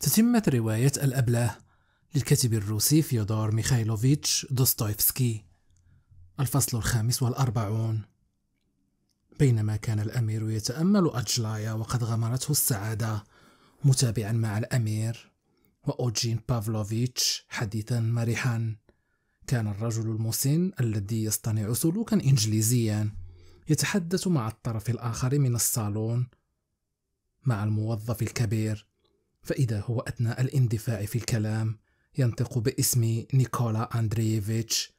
تتمة رواية الأبله للكاتب الروسي فيودور ميخايلوفيتش دوستويفسكي الفصل الخامس والأربعون بينما كان الأمير يتأمل أجلايا وقد غمرته السعادة متابعا مع الأمير وأوجين بافلوفيتش حديثا مرحا كان الرجل المسن الذي يصطنع سلوكا إنجليزيا يتحدث مع الطرف الآخر من الصالون مع الموظف الكبير فإذا هو أثناء الاندفاع في الكلام ينطق باسم نيكولا أندرييفيتش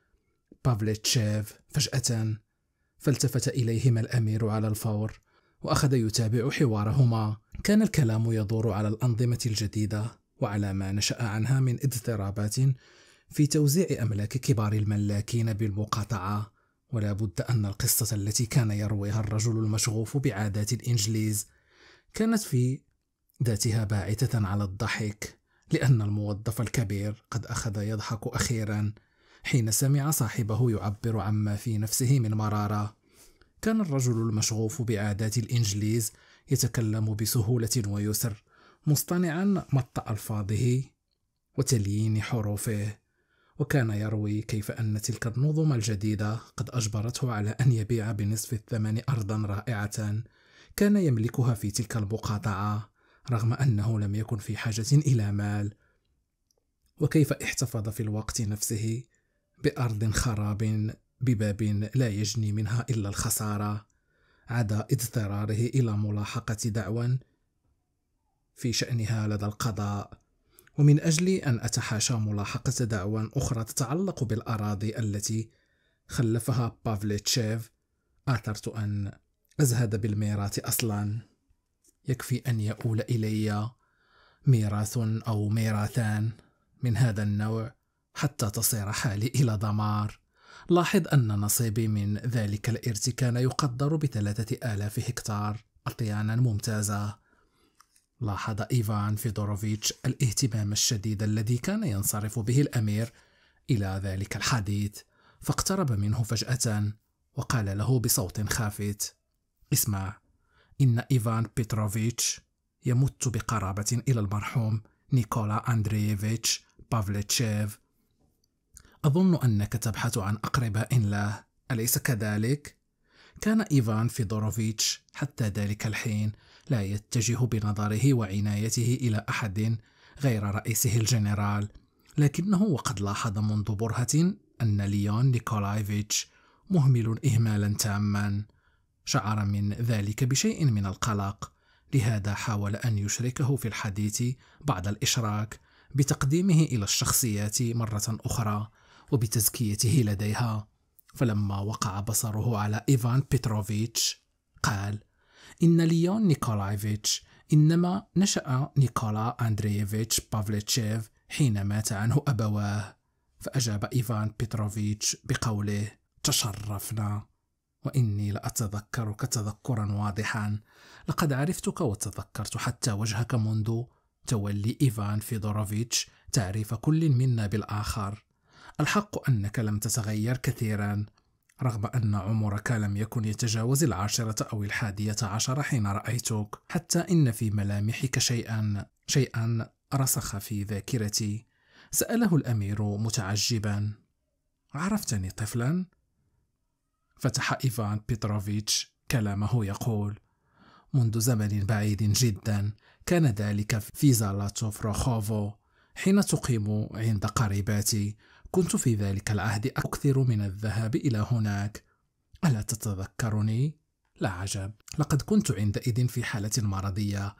بافليتشيف فجأة فالتفت إليهما الأمير على الفور وأخذ يتابع حوارهما كان الكلام يدور على الأنظمة الجديدة وعلى ما نشأ عنها من اضطرابات في توزيع أملاك كبار الملاكين بالمقاطعة ولا بد أن القصة التي كان يرويها الرجل المشغوف بعادات الإنجليز كانت في ذاتها باعثة على الضحك لأن الموظف الكبير قد أخذ يضحك أخيرا حين سمع صاحبه يعبر عما في نفسه من مرارة كان الرجل المشغوف بعادات الإنجليز يتكلم بسهولة ويسر مصطنعا مط ألفاظه وتليين حروفه وكان يروي كيف أن تلك النظم الجديدة قد أجبرته على أن يبيع بنصف الثمن أرضا رائعة كان يملكها في تلك المقاطعة رغم أنه لم يكن في حاجة إلى مال وكيف احتفظ في الوقت نفسه بأرض خراب بباب لا يجني منها إلا الخسارة عدا اضطراره إلى ملاحقة دعوى في شأنها لدى القضاء ومن أجل أن أتحاشى ملاحقة دعوى أخرى تتعلق بالأراضي التي خلفها بافليتشيف آثرت أن أزهد بالميراث أصلاً يكفي أن يؤول إلي ميراث أو ميراثان من هذا النوع حتى تصير حالي إلى دمار لاحظ أن نصيبي من ذلك الإرث كان يقدر بثلاثة آلاف هكتار أطيانا ممتازة لاحظ إيفان فيدوروفيتش الاهتمام الشديد الذي كان ينصرف به الأمير إلى ذلك الحديث فاقترب منه فجأة وقال له بصوت خافت اسمع إن إيفان بيتروفيتش يمت بقرابة إلى المرحوم نيكولا أندرييفيتش بافليتشيف أظن أنك تبحث عن أقرباء له أليس كذلك؟ كان إيفان فيدوروفيتش حتى ذلك الحين لا يتجه بنظره وعنايته إلى أحد غير رئيسه الجنرال لكنه وقد لاحظ منذ برهة أن ليون نيكولايفيتش مهمل إهمالا تاما شعر من ذلك بشيء من القلق لهذا حاول أن يشركه في الحديث بعد الإشراك بتقديمه إلى الشخصيات مرة أخرى وبتزكيته لديها فلما وقع بصره على إيفان بيتروفيتش قال إن ليون نيكولايفيتش إنما نشأ نيكولا أندرييفيتش بافليتشيف حين مات عنه أبواه فأجاب إيفان بيتروفيتش بقوله تشرفنا واني لاتذكرك تذكرا واضحا لقد عرفتك وتذكرت حتى وجهك منذ تولي ايفان فيدوروفيتش تعريف كل منا بالاخر الحق انك لم تتغير كثيرا رغم أن عمرك لم يكن يتجاوز العاشرة أو الحادية عشر حين رأيتك، حتى إن في ملامحك شيئا شيئا رسخ في ذاكرتي. سأله الأمير متعجبا: عرفتني طفلا؟ فتح إيفان بيتروفيتش كلامه يقول منذ زمن بعيد جدا كان ذلك في زالاتوف روخوفو حين تقيم عند قريباتي كنت في ذلك العهد أكثر من الذهاب إلى هناك ألا تتذكرني؟ لا عجب لقد كنت عندئذ في حالة مرضية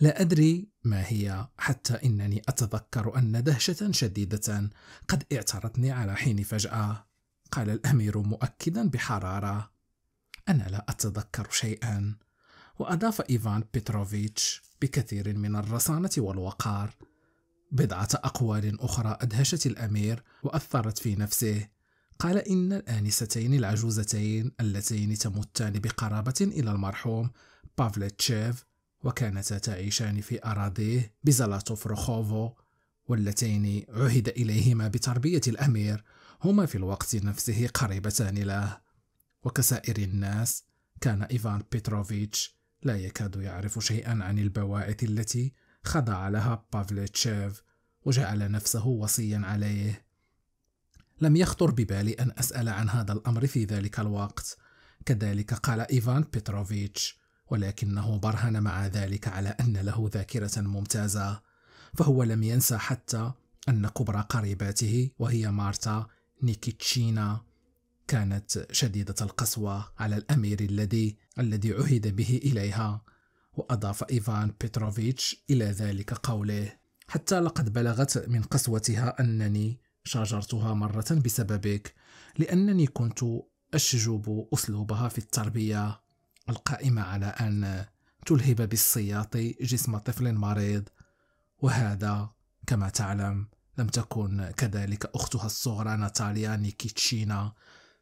لا أدري ما هي حتى إنني أتذكر أن دهشة شديدة قد اعترتني على حين فجأة قال الأمير مؤكدا بحرارة أنا لا أتذكر شيئا وأضاف إيفان بيتروفيتش بكثير من الرصانة والوقار بضعة أقوال أخرى أدهشت الأمير وأثرت في نفسه قال إن الآنستين العجوزتين اللتين تمتان بقرابة إلى المرحوم بافلتشيف وكانتا تعيشان في أراضيه بزلاتوف روخوفو واللتين عهد إليهما بتربية الأمير هما في الوقت نفسه قريبتان له وكسائر الناس كان إيفان بيتروفيتش لا يكاد يعرف شيئا عن البواعث التي خضع لها بافليتشيف وجعل نفسه وصيا عليه لم يخطر ببالي أن أسأل عن هذا الأمر في ذلك الوقت كذلك قال إيفان بيتروفيتش ولكنه برهن مع ذلك على أن له ذاكرة ممتازة فهو لم ينسى حتى أن كبرى قريباته وهي مارتا نيكيتشينا كانت شديدة القسوة على الأمير الذي الذي عهد به إليها وأضاف إيفان بيتروفيتش إلى ذلك قوله حتى لقد بلغت من قسوتها أنني شاجرتها مرة بسببك لأنني كنت أشجب أسلوبها في التربية القائمة على أن تلهب بالصياط جسم طفل مريض وهذا كما تعلم لم تكن كذلك أختها الصغرى ناتاليا نيكيتشينا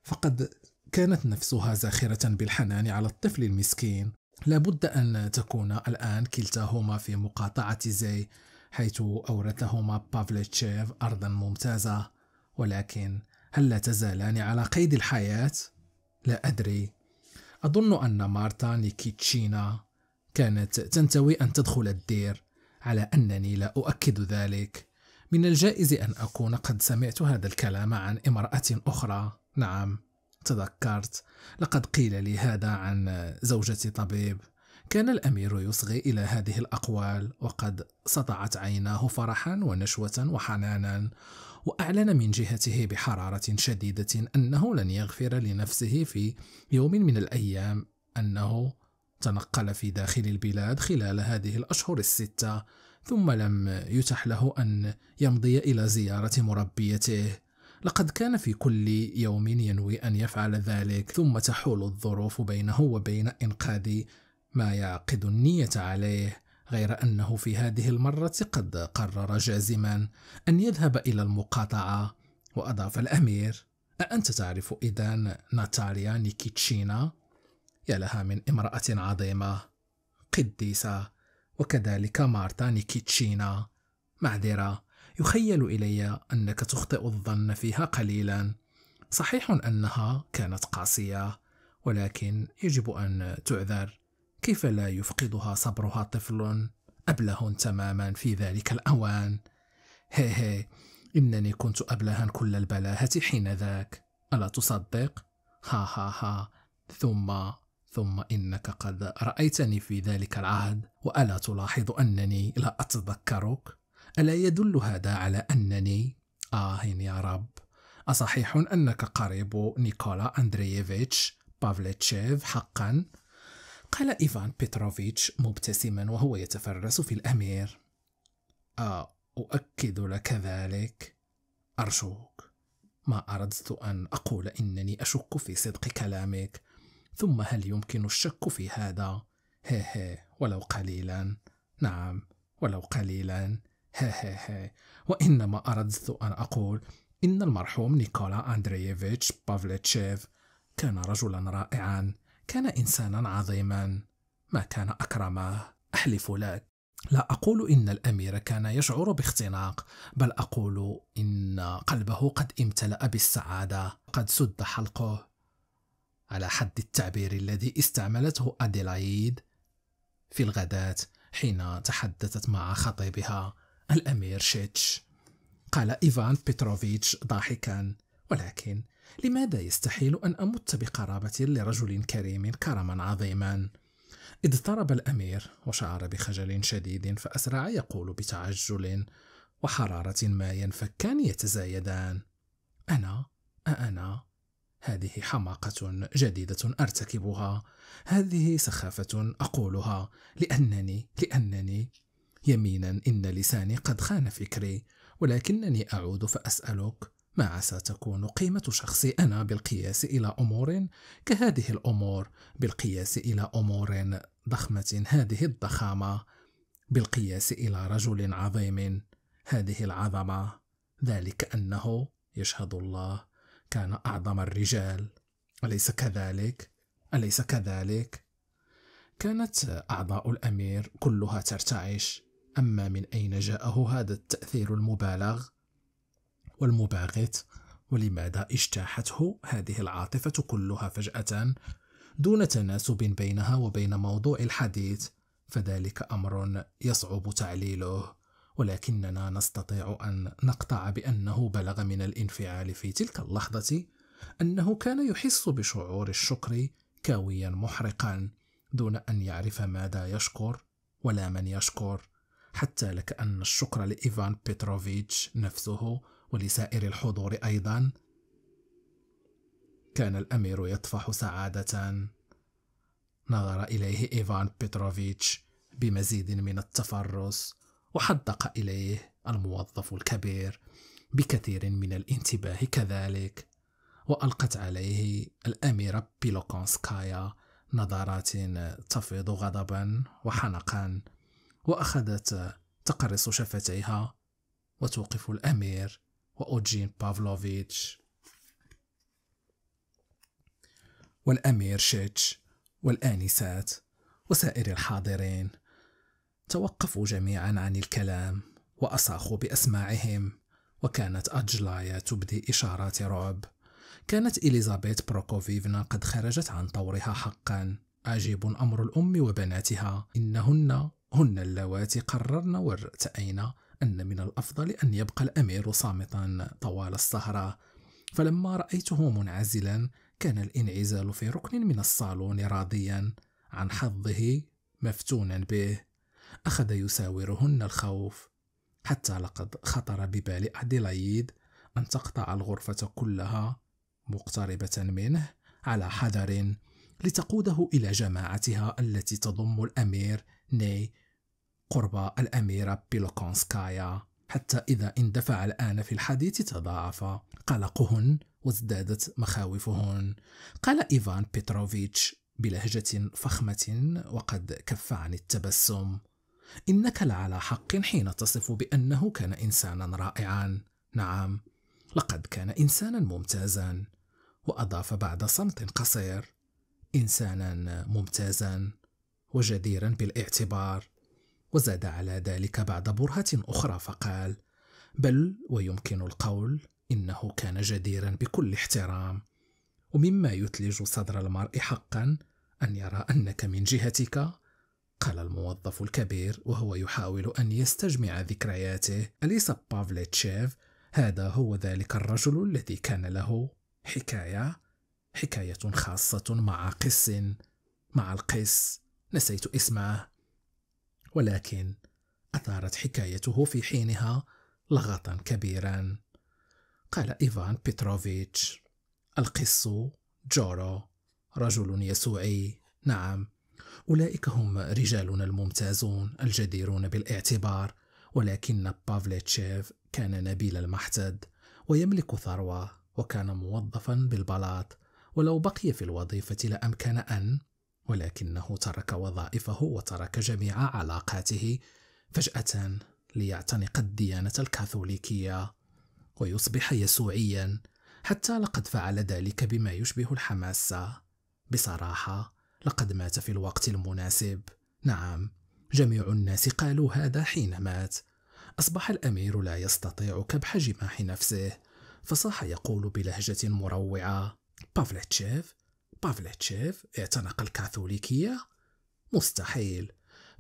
فقد كانت نفسها زاخرة بالحنان على الطفل المسكين لابد أن تكون الآن كلتاهما في مقاطعة زي حيث أورثهما بافليتشيف أرضا ممتازة ولكن هل لا تزالان على قيد الحياة؟ لا أدري أظن أن مارتا نيكيتشينا كانت تنتوي أن تدخل الدير على أنني لا أؤكد ذلك من الجائز أن أكون قد سمعت هذا الكلام عن امرأة أخرى نعم تذكرت لقد قيل لي هذا عن زوجة طبيب كان الأمير يصغي إلى هذه الأقوال وقد سطعت عيناه فرحا ونشوة وحنانا وأعلن من جهته بحرارة شديدة أنه لن يغفر لنفسه في يوم من الأيام أنه تنقل في داخل البلاد خلال هذه الأشهر الستة ثم لم يتح له أن يمضي إلى زيارة مربيته لقد كان في كل يوم ينوي أن يفعل ذلك ثم تحول الظروف بينه وبين إنقاذ ما يعقد النية عليه غير أنه في هذه المرة قد قرر جازما أن يذهب إلى المقاطعة وأضاف الأمير أأنت تعرف إذا ناتاليا نيكيتشينا؟ يا لها من امرأة عظيمة قديسة وكذلك مارتا نيكيتشينا معذرة يخيل إلي أنك تخطئ الظن فيها قليلا صحيح أنها كانت قاسية ولكن يجب أن تعذر كيف لا يفقدها صبرها طفل أبله تماما في ذلك الأوان هي هي إنني كنت أبلها كل البلاهة حين ذاك ألا تصدق؟ ها ها ها ثم ثم إنك قد رأيتني في ذلك العهد وألا تلاحظ أنني لا أتذكرك ألا يدل هذا على أنني آه يا رب أصحيح أنك قريب نيكولا أندرييفيتش بافليتشيف حقا قال إيفان بيتروفيتش مبتسما وهو يتفرس في الأمير آه أؤكد لك ذلك أرجوك ما أردت أن أقول إنني أشك في صدق كلامك ثم هل يمكن الشك في هذا؟ هي هي ولو قليلا نعم ولو قليلا هي هي هي وإنما أردت أن أقول إن المرحوم نيكولا أندرييفيتش بافليتشيف كان رجلا رائعا كان إنسانا عظيما ما كان أكرمه أحلف لك لا أقول إن الأمير كان يشعر باختناق بل أقول إن قلبه قد امتلأ بالسعادة قد سد حلقه على حد التعبير الذي استعملته أديلايد في الغداة حين تحدثت مع خطيبها الأمير شيتش قال إيفان بيتروفيتش ضاحكا ولكن لماذا يستحيل أن أمت بقرابة لرجل كريم كرما عظيما؟ اضطرب الأمير وشعر بخجل شديد فأسرع يقول بتعجل وحرارة ما ينفكان يتزايدان أنا أأنا هذه حماقة جديدة أرتكبها هذه سخافة أقولها لأنني لأنني يمينا إن لساني قد خان فكري ولكنني أعود فأسألك ما عسى تكون قيمة شخصي أنا بالقياس إلى أمور كهذه الأمور بالقياس إلى أمور ضخمة هذه الضخامة بالقياس إلى رجل عظيم هذه العظمة ذلك أنه يشهد الله كان أعظم الرجال أليس كذلك؟ أليس كذلك؟ كانت أعضاء الأمير كلها ترتعش أما من أين جاءه هذا التأثير المبالغ والمباغت ولماذا اجتاحته هذه العاطفة كلها فجأة دون تناسب بينها وبين موضوع الحديث فذلك أمر يصعب تعليله ولكننا نستطيع أن نقطع بأنه بلغ من الانفعال في تلك اللحظة أنه كان يحس بشعور الشكر كاويا محرقا دون أن يعرف ماذا يشكر ولا من يشكر حتى لكأن الشكر لإيفان بيتروفيتش نفسه ولسائر الحضور أيضا كان الأمير يطفح سعادة نظر إليه إيفان بيتروفيتش بمزيد من التفرس وحدق إليه الموظف الكبير بكثير من الانتباه كذلك وألقت عليه الأميرة بيلوكونسكايا نظرات تفيض غضبا وحنقا وأخذت تقرص شفتيها وتوقف الأمير وأوجين بافلوفيتش والأمير شيتش والآنسات وسائر الحاضرين توقفوا جميعا عن الكلام وأصاخوا بأسماعهم وكانت أجلايا تبدي إشارات رعب كانت إليزابيث بروكوفيفنا قد خرجت عن طورها حقا عجيب أمر الأم وبناتها إنهن هن اللواتي قررن وارتأينا أن من الأفضل أن يبقى الأمير صامتا طوال السهرة فلما رأيته منعزلا كان الانعزال في ركن من الصالون راضيا عن حظه مفتونا به أخذ يساورهن الخوف حتى لقد خطر ببال أديلايد أن تقطع الغرفة كلها مقتربة منه على حذر لتقوده إلى جماعتها التي تضم الأمير ني قرب الأميرة بيلوكونسكايا حتى إذا اندفع الآن في الحديث تضاعف قلقهن وازدادت مخاوفهن قال إيفان بيتروفيتش بلهجة فخمة وقد كف عن التبسم إنك لعلى حق حين تصف بأنه كان إنسانا رائعا نعم لقد كان إنسانا ممتازا وأضاف بعد صمت قصير إنسانا ممتازا وجديرا بالاعتبار وزاد على ذلك بعد برهة أخرى فقال بل ويمكن القول إنه كان جديرا بكل احترام ومما يثلج صدر المرء حقا أن يرى أنك من جهتك قال الموظف الكبير وهو يحاول أن يستجمع ذكرياته أليس بافليتشيف هذا هو ذلك الرجل الذي كان له حكاية حكاية خاصة مع قس مع القس نسيت اسمه ولكن أثارت حكايته في حينها لغطا كبيرا قال إيفان بيتروفيتش القس جورو رجل يسوعي نعم أولئك هم رجالنا الممتازون الجديرون بالاعتبار ولكن بافليتشيف كان نبيل المحتد ويملك ثروة وكان موظفا بالبلاط ولو بقي في الوظيفة لأمكن أن ولكنه ترك وظائفه وترك جميع علاقاته فجأة ليعتنق الديانة الكاثوليكية ويصبح يسوعيا حتى لقد فعل ذلك بما يشبه الحماسة بصراحة لقد مات في الوقت المناسب نعم جميع الناس قالوا هذا حين مات أصبح الأمير لا يستطيع كبح جماح نفسه فصاح يقول بلهجة مروعة بافلتشيف بافلتشيف اعتنق الكاثوليكية مستحيل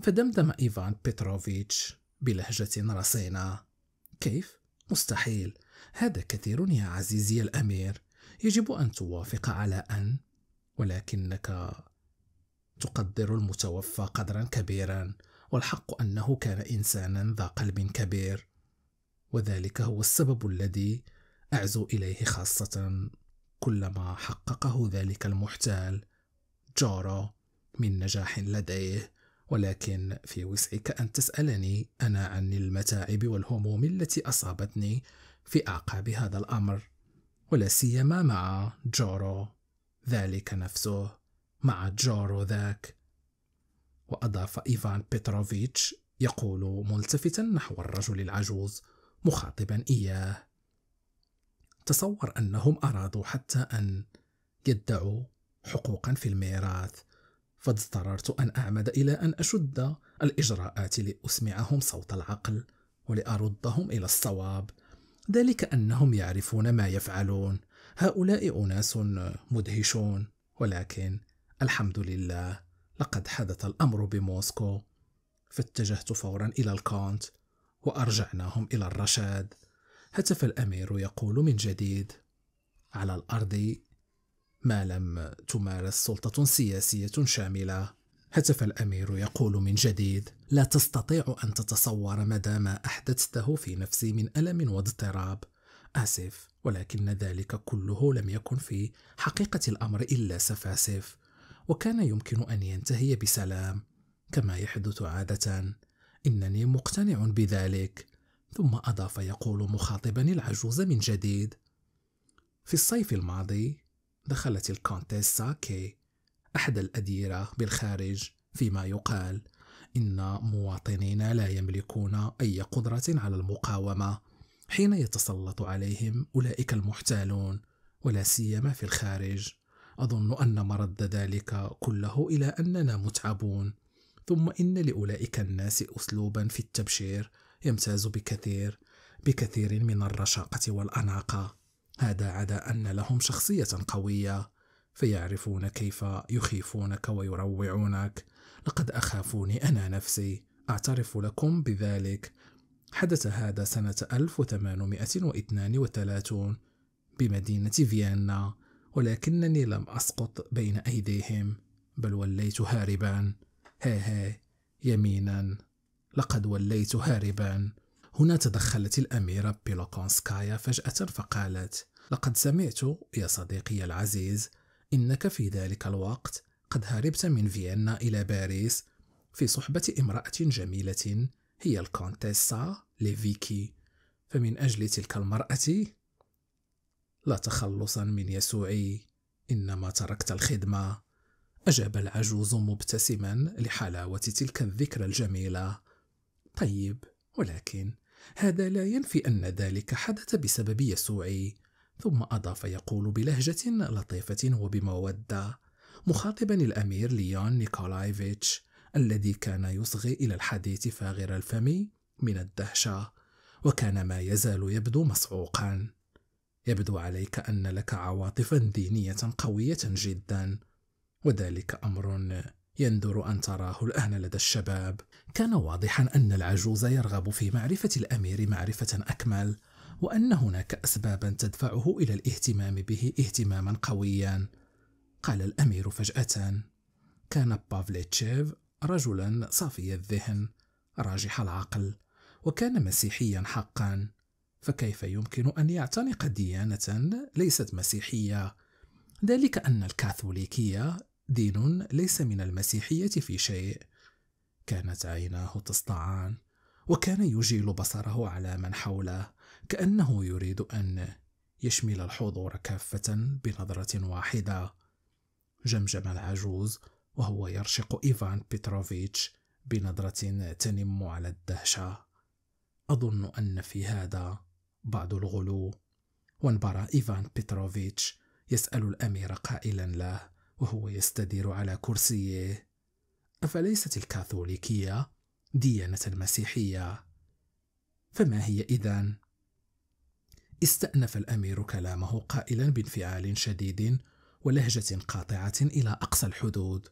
فدمدم إيفان بيتروفيتش بلهجة رصينة كيف؟ مستحيل هذا كثير يا عزيزي الأمير يجب أن توافق على أن ولكنك تقدر المتوفى قدرا كبيرا والحق انه كان انسانا ذا قلب كبير وذلك هو السبب الذي اعزو اليه خاصه كلما حققه ذلك المحتال جارة من نجاح لديه ولكن في وسعك أن تسألني أنا عن المتاعب والهموم التي أصابتني في أعقاب هذا الأمر ولا سيما مع جورو ذلك نفسه مع جارو ذاك وأضاف إيفان بيتروفيتش يقول ملتفتا نحو الرجل العجوز مخاطبا إياه تصور أنهم أرادوا حتى أن يدعوا حقوقا في الميراث فاضطررت أن أعمد إلى أن أشد الإجراءات لأسمعهم صوت العقل ولأردهم إلى الصواب ذلك أنهم يعرفون ما يفعلون هؤلاء أناس مدهشون ولكن الحمد لله لقد حدث الأمر بموسكو فاتجهت فورا إلى الكونت وأرجعناهم إلى الرشاد هتف الأمير يقول من جديد على الأرض ما لم تمارس سلطة سياسية شاملة هتف الأمير يقول من جديد لا تستطيع أن تتصور مدى ما أحدثته في نفسي من ألم واضطراب آسف ولكن ذلك كله لم يكن في حقيقة الأمر إلا سفاسف وكان يمكن أن ينتهي بسلام كما يحدث عادة إنني مقتنع بذلك ثم أضاف يقول مخاطبا العجوز من جديد في الصيف الماضي دخلت الكونتيسا كي أحد الأديرة بالخارج فيما يقال إن مواطنين لا يملكون أي قدرة على المقاومة حين يتسلط عليهم أولئك المحتالون ولا سيما في الخارج أظن أن مرد ذلك كله إلى أننا متعبون ثم إن لأولئك الناس أسلوبا في التبشير يمتاز بكثير بكثير من الرشاقة والأناقة هذا عدا أن لهم شخصية قوية فيعرفون كيف يخيفونك ويروعونك لقد أخافوني أنا نفسي أعترف لكم بذلك حدث هذا سنة 1832 بمدينة فيينا ولكنني لم أسقط بين أيديهم بل وليت هاربا ها ها يمينا لقد وليت هاربا هنا تدخلت الأميرة بيلوكونسكايا فجأة فقالت لقد سمعت يا صديقي العزيز إنك في ذلك الوقت قد هربت من فيينا إلى باريس في صحبة امرأة جميلة هي الكونتيسا ليفيكي فمن أجل تلك المرأة لا تخلصا من يسوع انما تركت الخدمه اجاب العجوز مبتسما لحلاوه تلك الذكرى الجميله طيب ولكن هذا لا ينفي ان ذلك حدث بسبب يسوع ثم اضاف يقول بلهجه لطيفه وبموده مخاطبا الامير ليون نيكولايفيتش الذي كان يصغي الى الحديث فاغر الفم من الدهشه وكان ما يزال يبدو مصعوقا يبدو عليك أن لك عواطفا دينية قوية جدا وذلك أمر يندر أن تراه الآن لدى الشباب كان واضحا أن العجوز يرغب في معرفة الأمير معرفة أكمل وأن هناك أسبابا تدفعه إلى الاهتمام به اهتماما قويا قال الأمير فجأة كان بافليتشيف رجلا صافي الذهن راجح العقل وكان مسيحيا حقا فكيف يمكن أن يعتنق ديانة ليست مسيحية؟ ذلك أن الكاثوليكية دين ليس من المسيحية في شيء. كانت عيناه تسطعان، وكان يجيل بصره على من حوله، كأنه يريد أن يشمل الحضور كافة بنظرة واحدة. جمجم العجوز وهو يرشق إيفان بيتروفيتش بنظرة تنم على الدهشة. أظن أن في هذا بعض الغلو وانبرى إيفان بيتروفيتش يسأل الأمير قائلا له وهو يستدير على كرسيه أفليست الكاثوليكية ديانة المسيحية؟ فما هي إذن؟ استأنف الأمير كلامه قائلا بانفعال شديد ولهجة قاطعة إلى أقصى الحدود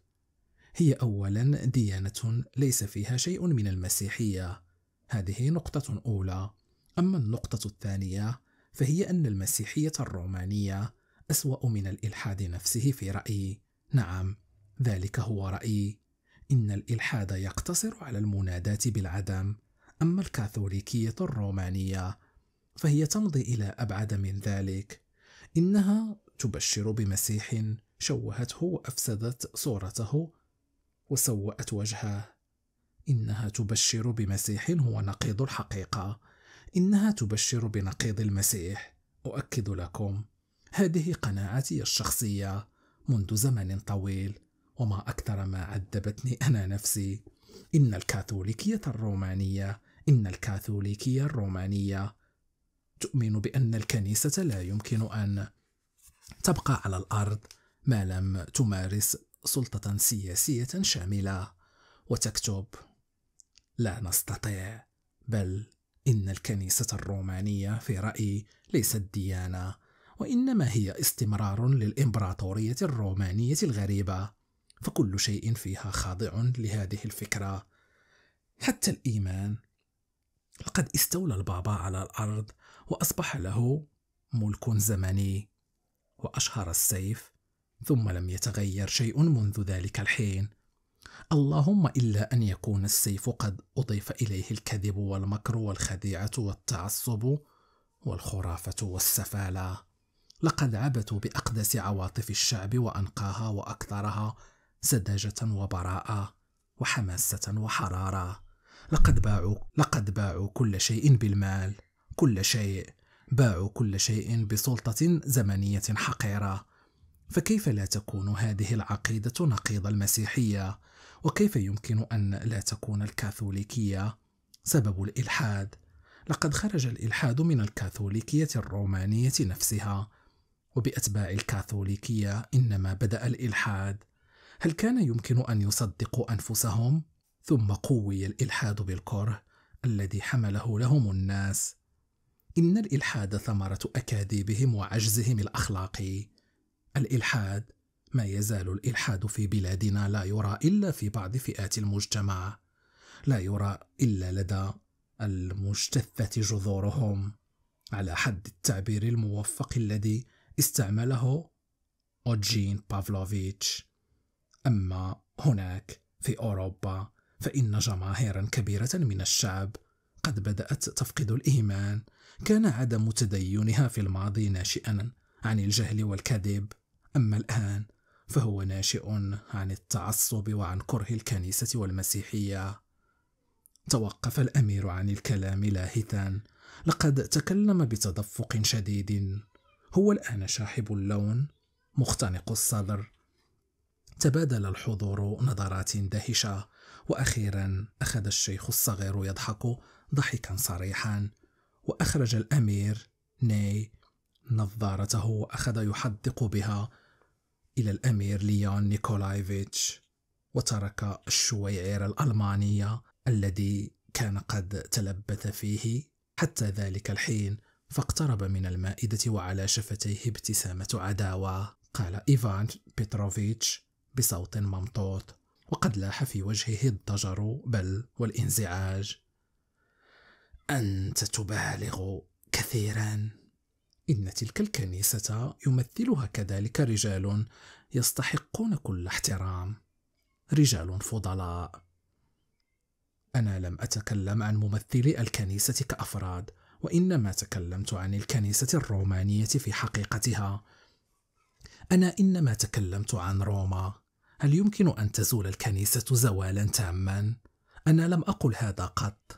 هي أولا ديانة ليس فيها شيء من المسيحية هذه نقطة أولى أما النقطة الثانية فهي أن المسيحية الرومانية أسوأ من الإلحاد نفسه في رأيي نعم ذلك هو رأيي إن الإلحاد يقتصر على المناداة بالعدم أما الكاثوليكية الرومانية فهي تمضي إلى أبعد من ذلك إنها تبشر بمسيح شوهته وأفسدت صورته وسوأت وجهه إنها تبشر بمسيح هو نقيض الحقيقة إنها تبشر بنقيض المسيح أؤكد لكم هذه قناعتي الشخصية منذ زمن طويل وما أكثر ما عذبتني أنا نفسي إن الكاثوليكية الرومانية إن الكاثوليكية الرومانية تؤمن بأن الكنيسة لا يمكن أن تبقى على الأرض ما لم تمارس سلطة سياسية شاملة وتكتب لا نستطيع بل إن الكنيسة الرومانية في رأيي ليست ديانة، وإنما هي استمرار للإمبراطورية الرومانية الغريبة، فكل شيء فيها خاضع لهذه الفكرة، حتى الإيمان. لقد استولى البابا على الأرض وأصبح له ملك زمني، وأشهر السيف، ثم لم يتغير شيء منذ ذلك الحين. اللهم إلا أن يكون السيف قد أضيف إليه الكذب والمكر والخديعة والتعصب والخرافة والسفالة لقد عبثوا بأقدس عواطف الشعب وأنقاها وأكثرها سذاجة وبراءة وحماسة وحرارة لقد باعوا لقد باعوا كل شيء بالمال كل شيء باعوا كل شيء بسلطة زمنية حقيرة فكيف لا تكون هذه العقيدة نقيض المسيحية وكيف يمكن أن لا تكون الكاثوليكية سبب الإلحاد؟ لقد خرج الإلحاد من الكاثوليكية الرومانية نفسها وبأتباع الكاثوليكية إنما بدأ الإلحاد هل كان يمكن أن يصدقوا أنفسهم؟ ثم قوي الإلحاد بالكره الذي حمله لهم الناس إن الإلحاد ثمرة أكاذيبهم وعجزهم الأخلاقي الإلحاد ما يزال الالحاد في بلادنا لا يرى الا في بعض فئات المجتمع لا يرى الا لدى المجتثه جذورهم على حد التعبير الموفق الذي استعمله أوجين بافلوفيتش أما هناك في أوروبا فإن جماهيرا كبيرة من الشعب قد بدأت تفقد الإيمان كان عدم تدينها في الماضي ناشئا عن الجهل والكذب أما الآن فهو ناشئ عن التعصب وعن كره الكنيسة والمسيحية. توقف الأمير عن الكلام لاهثا، لقد تكلم بتدفق شديد. هو الآن شاحب اللون، مختنق الصدر. تبادل الحضور نظرات دهشة، وأخيرا أخذ الشيخ الصغير يضحك ضحكا صريحا، وأخرج الأمير ناي نظارته وأخذ يحدق بها إلى الأمير ليون نيكولايفيتش وترك الشويعير الألمانية الذي كان قد تلبث فيه حتى ذلك الحين فاقترب من المائدة وعلى شفتيه ابتسامة عداوة قال إيفان بيتروفيتش بصوت ممطوط وقد لاح في وجهه الضجر بل والانزعاج أنت تبالغ كثيرا إن تلك الكنيسة يمثلها كذلك رجال يستحقون كل احترام رجال فضلاء أنا لم أتكلم عن ممثلي الكنيسة كأفراد وإنما تكلمت عن الكنيسة الرومانية في حقيقتها أنا إنما تكلمت عن روما هل يمكن أن تزول الكنيسة زوالا تاما؟ أنا لم أقل هذا قط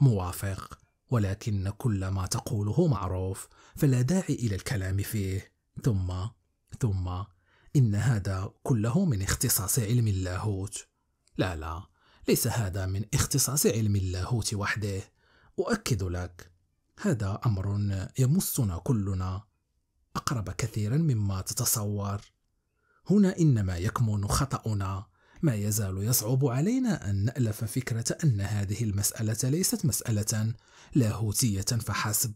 موافق ولكن كل ما تقوله معروف فلا داعي إلى الكلام فيه ثم ثم إن هذا كله من اختصاص علم اللاهوت لا لا ليس هذا من اختصاص علم اللاهوت وحده أؤكد لك هذا أمر يمسنا كلنا أقرب كثيرا مما تتصور هنا إنما يكمن خطأنا ما يزال يصعب علينا أن نألف فكرة أن هذه المسألة ليست مسألة لاهوتية فحسب.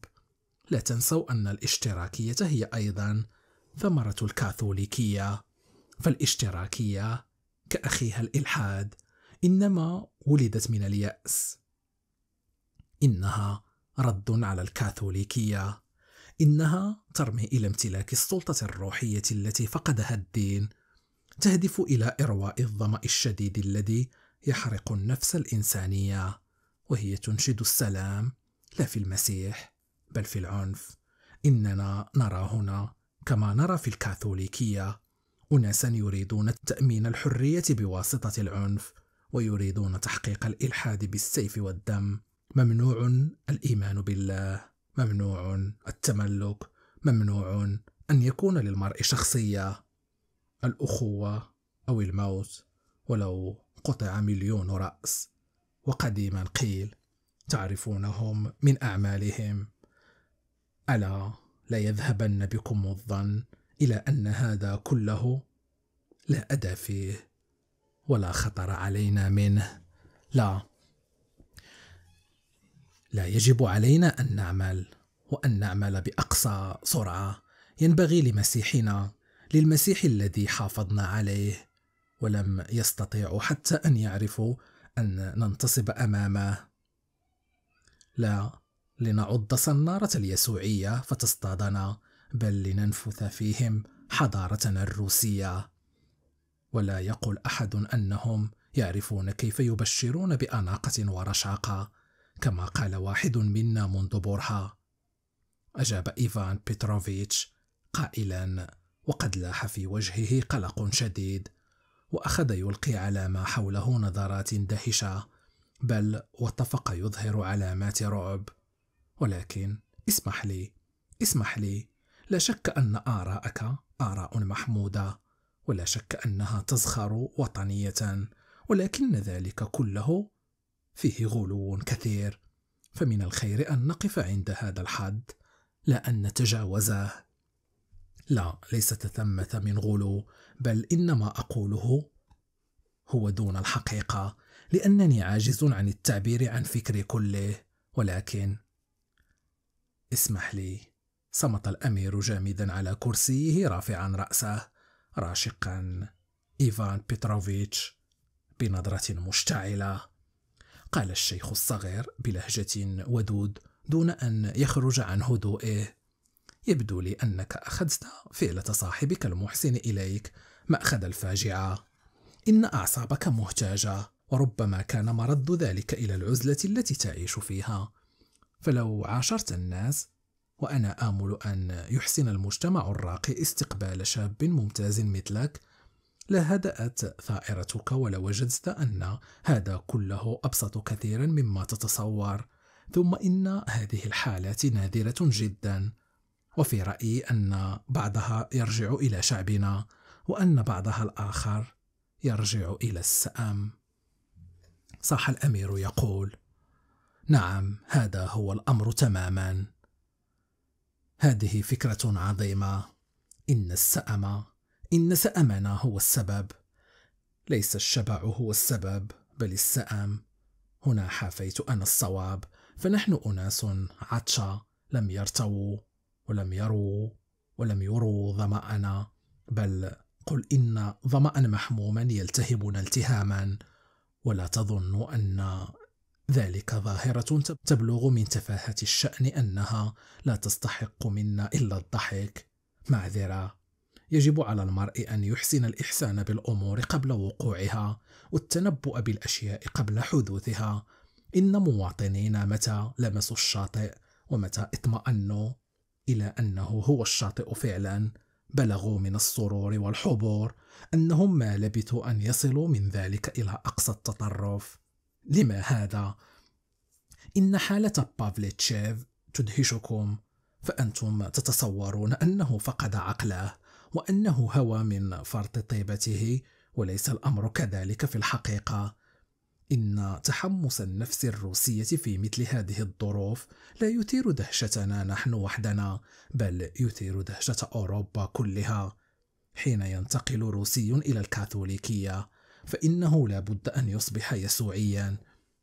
لا تنسوا أن الاشتراكية هي أيضا ثمرة الكاثوليكية، فالاشتراكية كأخيها الإلحاد إنما ولدت من اليأس. إنها رد على الكاثوليكية. إنها ترمي إلى امتلاك السلطة الروحية التي فقدها الدين تهدف إلى إرواء الظمأ الشديد الذي يحرق النفس الإنسانية وهي تنشد السلام لا في المسيح بل في العنف إننا نرى هنا كما نرى في الكاثوليكية أناسا يريدون تأمين الحرية بواسطة العنف ويريدون تحقيق الإلحاد بالسيف والدم ممنوع الإيمان بالله ممنوع التملك ممنوع أن يكون للمرء شخصية الأخوة أو الموت ولو قطع مليون رأس وقديما قيل تعرفونهم من أعمالهم ألا لا يذهبن بكم الظن إلى أن هذا كله لا أدى فيه ولا خطر علينا منه لا لا يجب علينا أن نعمل وأن نعمل بأقصى سرعة ينبغي لمسيحنا للمسيح الذي حافظنا عليه ولم يستطيعوا حتى ان يعرفوا ان ننتصب امامه لا لنعض صناره اليسوعيه فتصطادنا بل لننفث فيهم حضارتنا الروسيه ولا يقل احد انهم يعرفون كيف يبشرون باناقه ورشاقه كما قال واحد منا منذ برهه اجاب ايفان بيتروفيتش قائلا وقد لاح في وجهه قلق شديد واخذ يلقي على ما حوله نظرات دهشه بل واتفق يظهر علامات رعب ولكن اسمح لي اسمح لي لا شك ان اراءك اراء محموده ولا شك انها تزخر وطنيه ولكن ذلك كله فيه غلو كثير فمن الخير ان نقف عند هذا الحد لا ان نتجاوزه لا ليس ثمة من غلو بل إن ما أقوله هو دون الحقيقة لأنني عاجز عن التعبير عن فكري كله ولكن اسمح لي صمت الأمير جامدا على كرسيه رافعا رأسه راشقا إيفان بيتروفيتش بنظرة مشتعلة قال الشيخ الصغير بلهجة ودود دون أن يخرج عن هدوئه يبدو لي أنك أخذت فعلة صاحبك المحسن إليك مأخذ الفاجعة إن أعصابك مهتاجة وربما كان مرد ذلك إلى العزلة التي تعيش فيها فلو عاشرت الناس وأنا آمل أن يحسن المجتمع الراقي استقبال شاب ممتاز مثلك لهدأت ثائرتك ولوجدت أن هذا كله أبسط كثيرا مما تتصور ثم إن هذه الحالات نادرة جدا وفي رأيي أن بعضها يرجع إلى شعبنا وأن بعضها الآخر يرجع إلى السأم صاح الأمير يقول نعم هذا هو الأمر تماما هذه فكرة عظيمة إن السأم إن سأمنا هو السبب ليس الشبع هو السبب بل السأم هنا حافيت أنا الصواب فنحن أناس عطشة لم يرتووا ولم يروا ولم يروا ظمأنا بل قل إن ظمأ محموما يلتهبنا التهاما ولا تظن أن ذلك ظاهرة تبلغ من تفاهة الشأن أنها لا تستحق منا إلا الضحك معذرة يجب على المرء أن يحسن الإحسان بالأمور قبل وقوعها والتنبؤ بالأشياء قبل حدوثها إن مواطنينا متى لمسوا الشاطئ ومتى اطمأنوا إلى أنه هو الشاطئ فعلا بلغوا من السرور والحبور أنهم ما لبثوا أن يصلوا من ذلك إلى أقصى التطرف لما هذا؟ إن حالة بافليتشيف تدهشكم فأنتم تتصورون أنه فقد عقله وأنه هوى من فرط طيبته وليس الأمر كذلك في الحقيقة إن تحمس النفس الروسية في مثل هذه الظروف لا يثير دهشتنا نحن وحدنا، بل يثير دهشة أوروبا كلها. حين ينتقل روسي إلى الكاثوليكية، فإنه لا بد أن يصبح يسوعيا،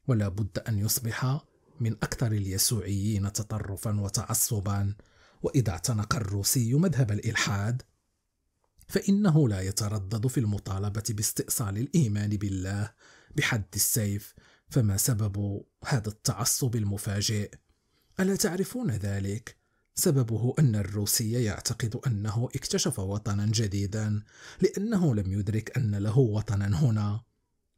ولا بد أن يصبح من أكثر اليسوعيين تطرفا وتعصبا، وإذا اعتنق الروسي مذهب الإلحاد، فإنه لا يتردد في المطالبة باستئصال الإيمان بالله بحد السيف فما سبب هذا التعصب المفاجئ الا تعرفون ذلك سببه ان الروسي يعتقد انه اكتشف وطنا جديدا لانه لم يدرك ان له وطنا هنا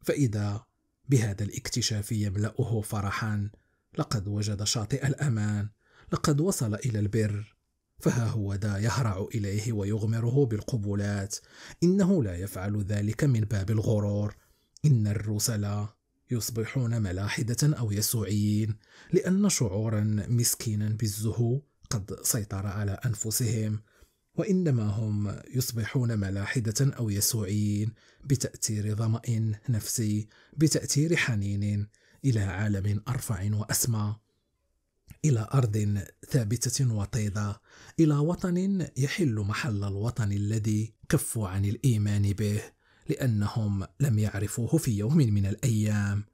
فاذا بهذا الاكتشاف يملاه فرحا لقد وجد شاطئ الامان لقد وصل الى البر فها هو ذا يهرع اليه ويغمره بالقبلات انه لا يفعل ذلك من باب الغرور إن الرسل يصبحون ملاحدة أو يسوعيين لأن شعورا مسكينا بالزهو قد سيطر على أنفسهم وإنما هم يصبحون ملاحدة أو يسوعيين بتأثير ظمأ نفسي بتأثير حنين إلى عالم أرفع وأسمى إلى أرض ثابتة وطيدة إلى وطن يحل محل الوطن الذي كفوا عن الإيمان به لأنهم لم يعرفوه في يوم من الأيام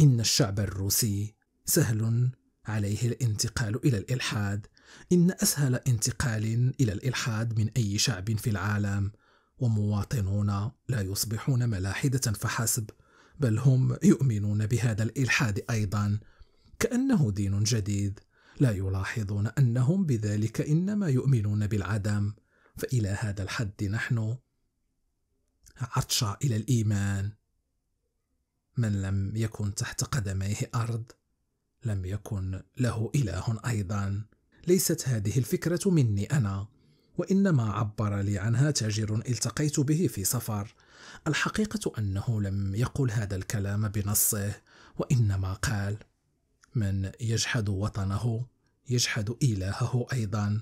إن الشعب الروسي سهل عليه الانتقال إلى الإلحاد إن أسهل انتقال إلى الإلحاد من أي شعب في العالم ومواطنون لا يصبحون ملاحدة فحسب بل هم يؤمنون بهذا الإلحاد أيضا كأنه دين جديد لا يلاحظون أنهم بذلك إنما يؤمنون بالعدم فإلى هذا الحد نحن عطشا الى الايمان من لم يكن تحت قدميه ارض لم يكن له اله ايضا ليست هذه الفكره مني انا وانما عبر لي عنها تاجر التقيت به في سفر الحقيقه انه لم يقل هذا الكلام بنصه وانما قال من يجحد وطنه يجحد الهه ايضا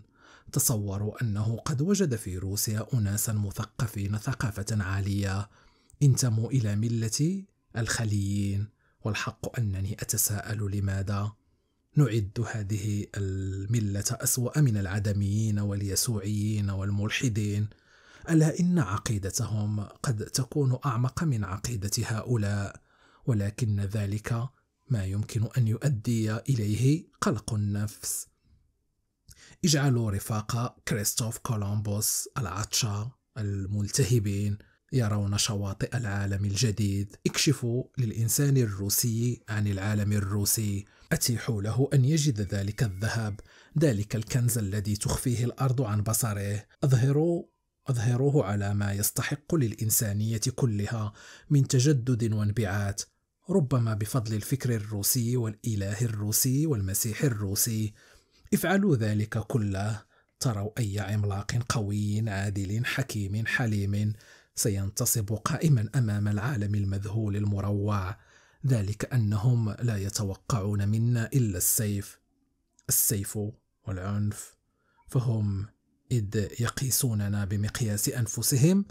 تصوروا أنه قد وجد في روسيا أناسا مثقفين ثقافة عالية انتموا إلى ملة الخليين والحق أنني أتساءل لماذا نعد هذه الملة أسوأ من العدميين واليسوعيين والملحدين ألا إن عقيدتهم قد تكون أعمق من عقيدة هؤلاء ولكن ذلك ما يمكن أن يؤدي إليه قلق النفس اجعلوا رفاق كريستوف كولومبوس العطشة الملتهبين يرون شواطئ العالم الجديد اكشفوا للإنسان الروسي عن العالم الروسي أتيحوا له أن يجد ذلك الذهب ذلك الكنز الذي تخفيه الأرض عن بصره أظهروا أظهروه على ما يستحق للإنسانية كلها من تجدد وانبعاث ربما بفضل الفكر الروسي والإله الروسي والمسيح الروسي افعلوا ذلك كله تروا أي عملاق قوي عادل حكيم حليم سينتصب قائما أمام العالم المذهول المروع ذلك أنهم لا يتوقعون منا إلا السيف السيف والعنف فهم إذ يقيسوننا بمقياس أنفسهم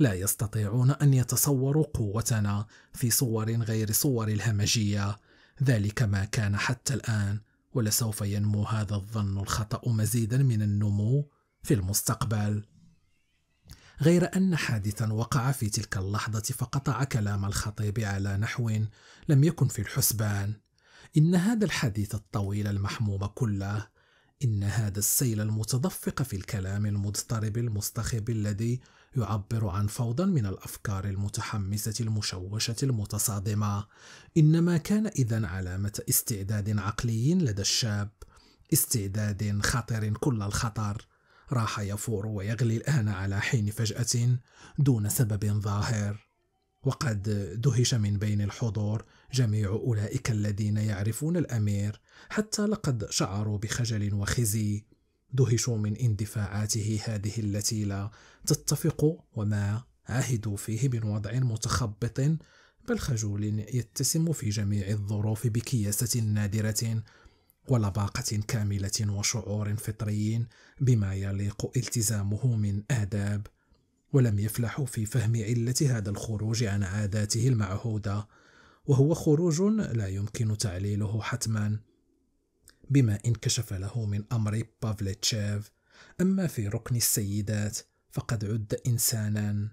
لا يستطيعون أن يتصوروا قوتنا في صور غير صور الهمجية ذلك ما كان حتى الآن ولسوف ينمو هذا الظن الخطأ مزيدا من النمو في المستقبل غير أن حادثا وقع في تلك اللحظة فقطع كلام الخطيب على نحو لم يكن في الحسبان إن هذا الحديث الطويل المحموم كله إن هذا السيل المتدفق في الكلام المضطرب المصطخب الذي يعبر عن فوضى من الافكار المتحمسه المشوشه المتصادمه انما كان اذا علامه استعداد عقلي لدى الشاب استعداد خطر كل الخطر راح يفور ويغلي الان على حين فجاه دون سبب ظاهر وقد دهش من بين الحضور جميع اولئك الذين يعرفون الامير حتى لقد شعروا بخجل وخزي دهشوا من اندفاعاته هذه التي لا تتفق وما عهدوا فيه من وضع متخبط بل خجول يتسم في جميع الظروف بكياسة نادرة ولباقة كاملة وشعور فطري بما يليق التزامه من آداب ولم يفلحوا في فهم علة هذا الخروج عن عاداته المعهودة وهو خروج لا يمكن تعليله حتما بما انكشف له من أمر بافليتشيف أما في ركن السيدات فقد عد إنسانا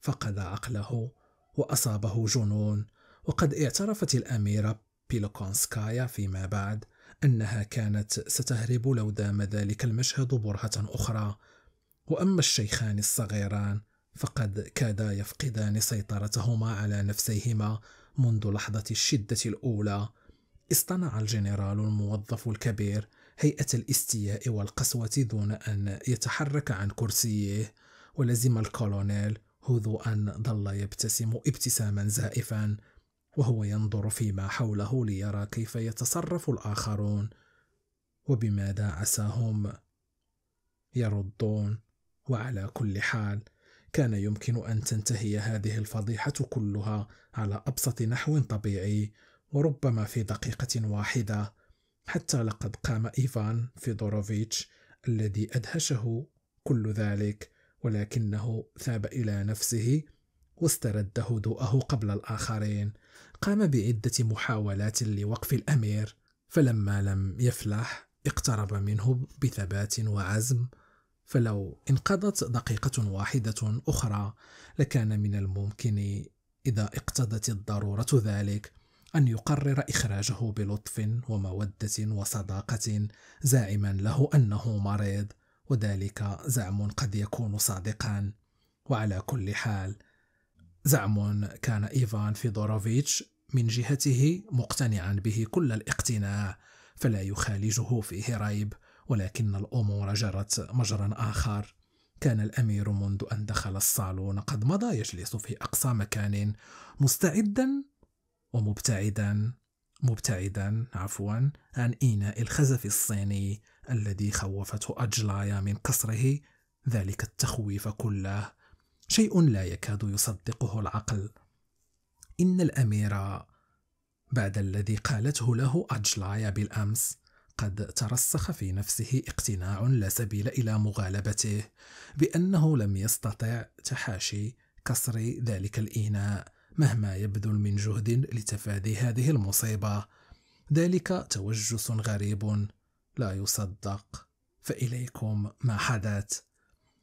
فقد عقله وأصابه جنون وقد اعترفت الأميرة بيلوكونسكايا فيما بعد أنها كانت ستهرب لو دام ذلك المشهد برهة أخرى وأما الشيخان الصغيران فقد كادا يفقدان سيطرتهما على نفسيهما منذ لحظة الشدة الأولى اصطنع الجنرال الموظف الكبير هيئة الاستياء والقسوة دون أن يتحرك عن كرسيه ولزم الكولونيل هدوءا ظل يبتسم ابتساما زائفا وهو ينظر فيما حوله ليرى كيف يتصرف الآخرون وبماذا عساهم يردون وعلى كل حال كان يمكن أن تنتهي هذه الفضيحة كلها على أبسط نحو طبيعي وربما في دقيقة واحدة حتى لقد قام إيفان فيدوروفيتش الذي أدهشه كل ذلك ولكنه ثاب إلى نفسه واسترد هدوءه قبل الآخرين قام بعدة محاولات لوقف الأمير فلما لم يفلح اقترب منه بثبات وعزم فلو انقضت دقيقة واحدة أخرى لكان من الممكن إذا اقتضت الضرورة ذلك أن يقرر إخراجه بلطف ومودة وصداقة زاعما له أنه مريض وذلك زعم قد يكون صادقا وعلى كل حال زعم كان إيفان فيدوروفيتش من جهته مقتنعا به كل الاقتناع فلا يخالجه فيه ريب ولكن الأمور جرت مجرا آخر كان الأمير منذ أن دخل الصالون قد مضى يجلس في أقصى مكان مستعدا ومبتعدا مبتعدا عفوا عن إيناء الخزف الصيني الذي خوفته أجلايا من قصره ذلك التخويف كله شيء لا يكاد يصدقه العقل إن الأميرة بعد الذي قالته له أجلايا بالأمس قد ترسخ في نفسه اقتناع لا سبيل إلى مغالبته بأنه لم يستطع تحاشي كسر ذلك الإناء مهما يبذل من جهد لتفادي هذه المصيبه ذلك توجس غريب لا يصدق فاليكم ما حدث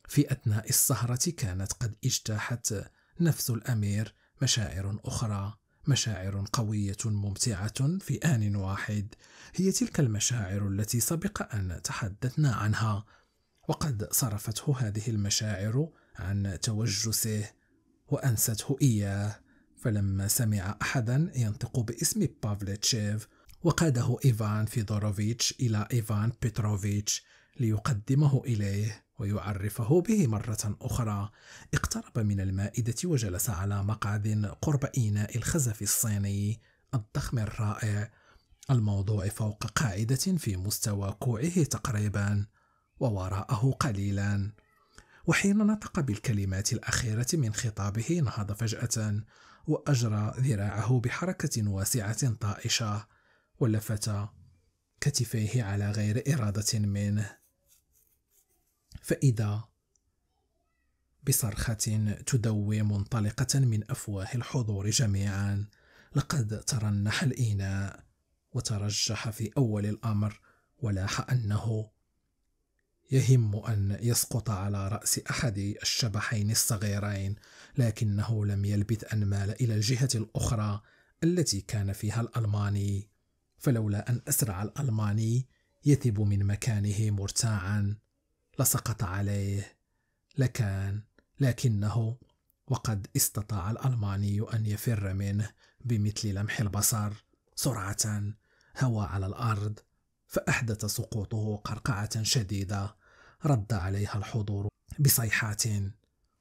في اثناء السهره كانت قد اجتاحت نفس الامير مشاعر اخرى مشاعر قويه ممتعه في ان واحد هي تلك المشاعر التي سبق ان تحدثنا عنها وقد صرفته هذه المشاعر عن توجسه وانسته اياه فلما سمع أحدا ينطق باسم بافليتشيف وقاده إيفان فيدوروفيتش إلى إيفان بيتروفيتش ليقدمه إليه ويعرفه به مرة أخرى اقترب من المائدة وجلس على مقعد قرب إناء الخزف الصيني الضخم الرائع الموضوع فوق قاعدة في مستوى كوعه تقريبا ووراءه قليلا وحين نطق بالكلمات الأخيرة من خطابه نهض فجأة وأجرى ذراعه بحركة واسعة طائشة ولفت كتفيه على غير إرادة منه فإذا بصرخة تدوي منطلقة من أفواه الحضور جميعا لقد ترنح الإناء وترجح في أول الأمر ولاح أنه يهم أن يسقط على رأس أحد الشبحين الصغيرين لكنه لم يلبث أن مال إلى الجهة الأخرى التي كان فيها الألماني فلولا أن أسرع الألماني يثب من مكانه مرتاعا لسقط عليه لكان لكنه وقد استطاع الألماني أن يفر منه بمثل لمح البصر سرعة هوى على الأرض فأحدث سقوطه قرقعة شديدة رد عليها الحضور بصيحات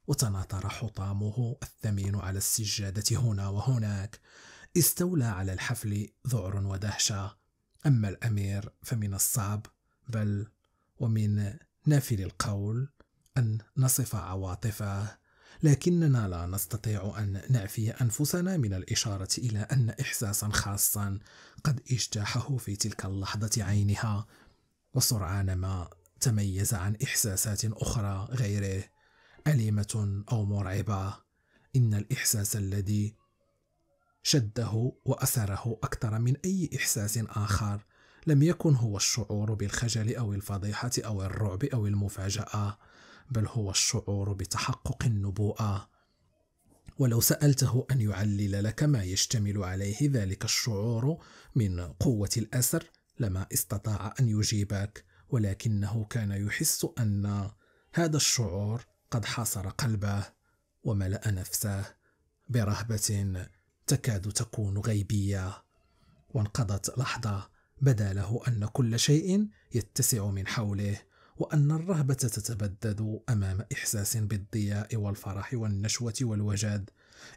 وتناثر حطامه الثمين على السجادة هنا وهناك استولى على الحفل ذعر ودهشة أما الأمير فمن الصعب بل ومن نافل القول أن نصف عواطفه لكننا لا نستطيع أن نعفي أنفسنا من الإشارة إلى أن إحساسا خاصا قد اجتاحه في تلك اللحظة عينها وسرعان ما تميز عن إحساسات أخرى غيره أليمة أو مرعبة إن الإحساس الذي شده وأثره أكثر من أي إحساس آخر لم يكن هو الشعور بالخجل أو الفضيحة أو الرعب أو المفاجأة بل هو الشعور بتحقق النبوءه ولو سالته ان يعلل لك ما يشتمل عليه ذلك الشعور من قوه الاسر لما استطاع ان يجيبك ولكنه كان يحس ان هذا الشعور قد حاصر قلبه وملا نفسه برهبه تكاد تكون غيبيه وانقضت لحظه بدا له ان كل شيء يتسع من حوله وأن الرهبة تتبدد أمام إحساس بالضياء والفرح والنشوة والوجاد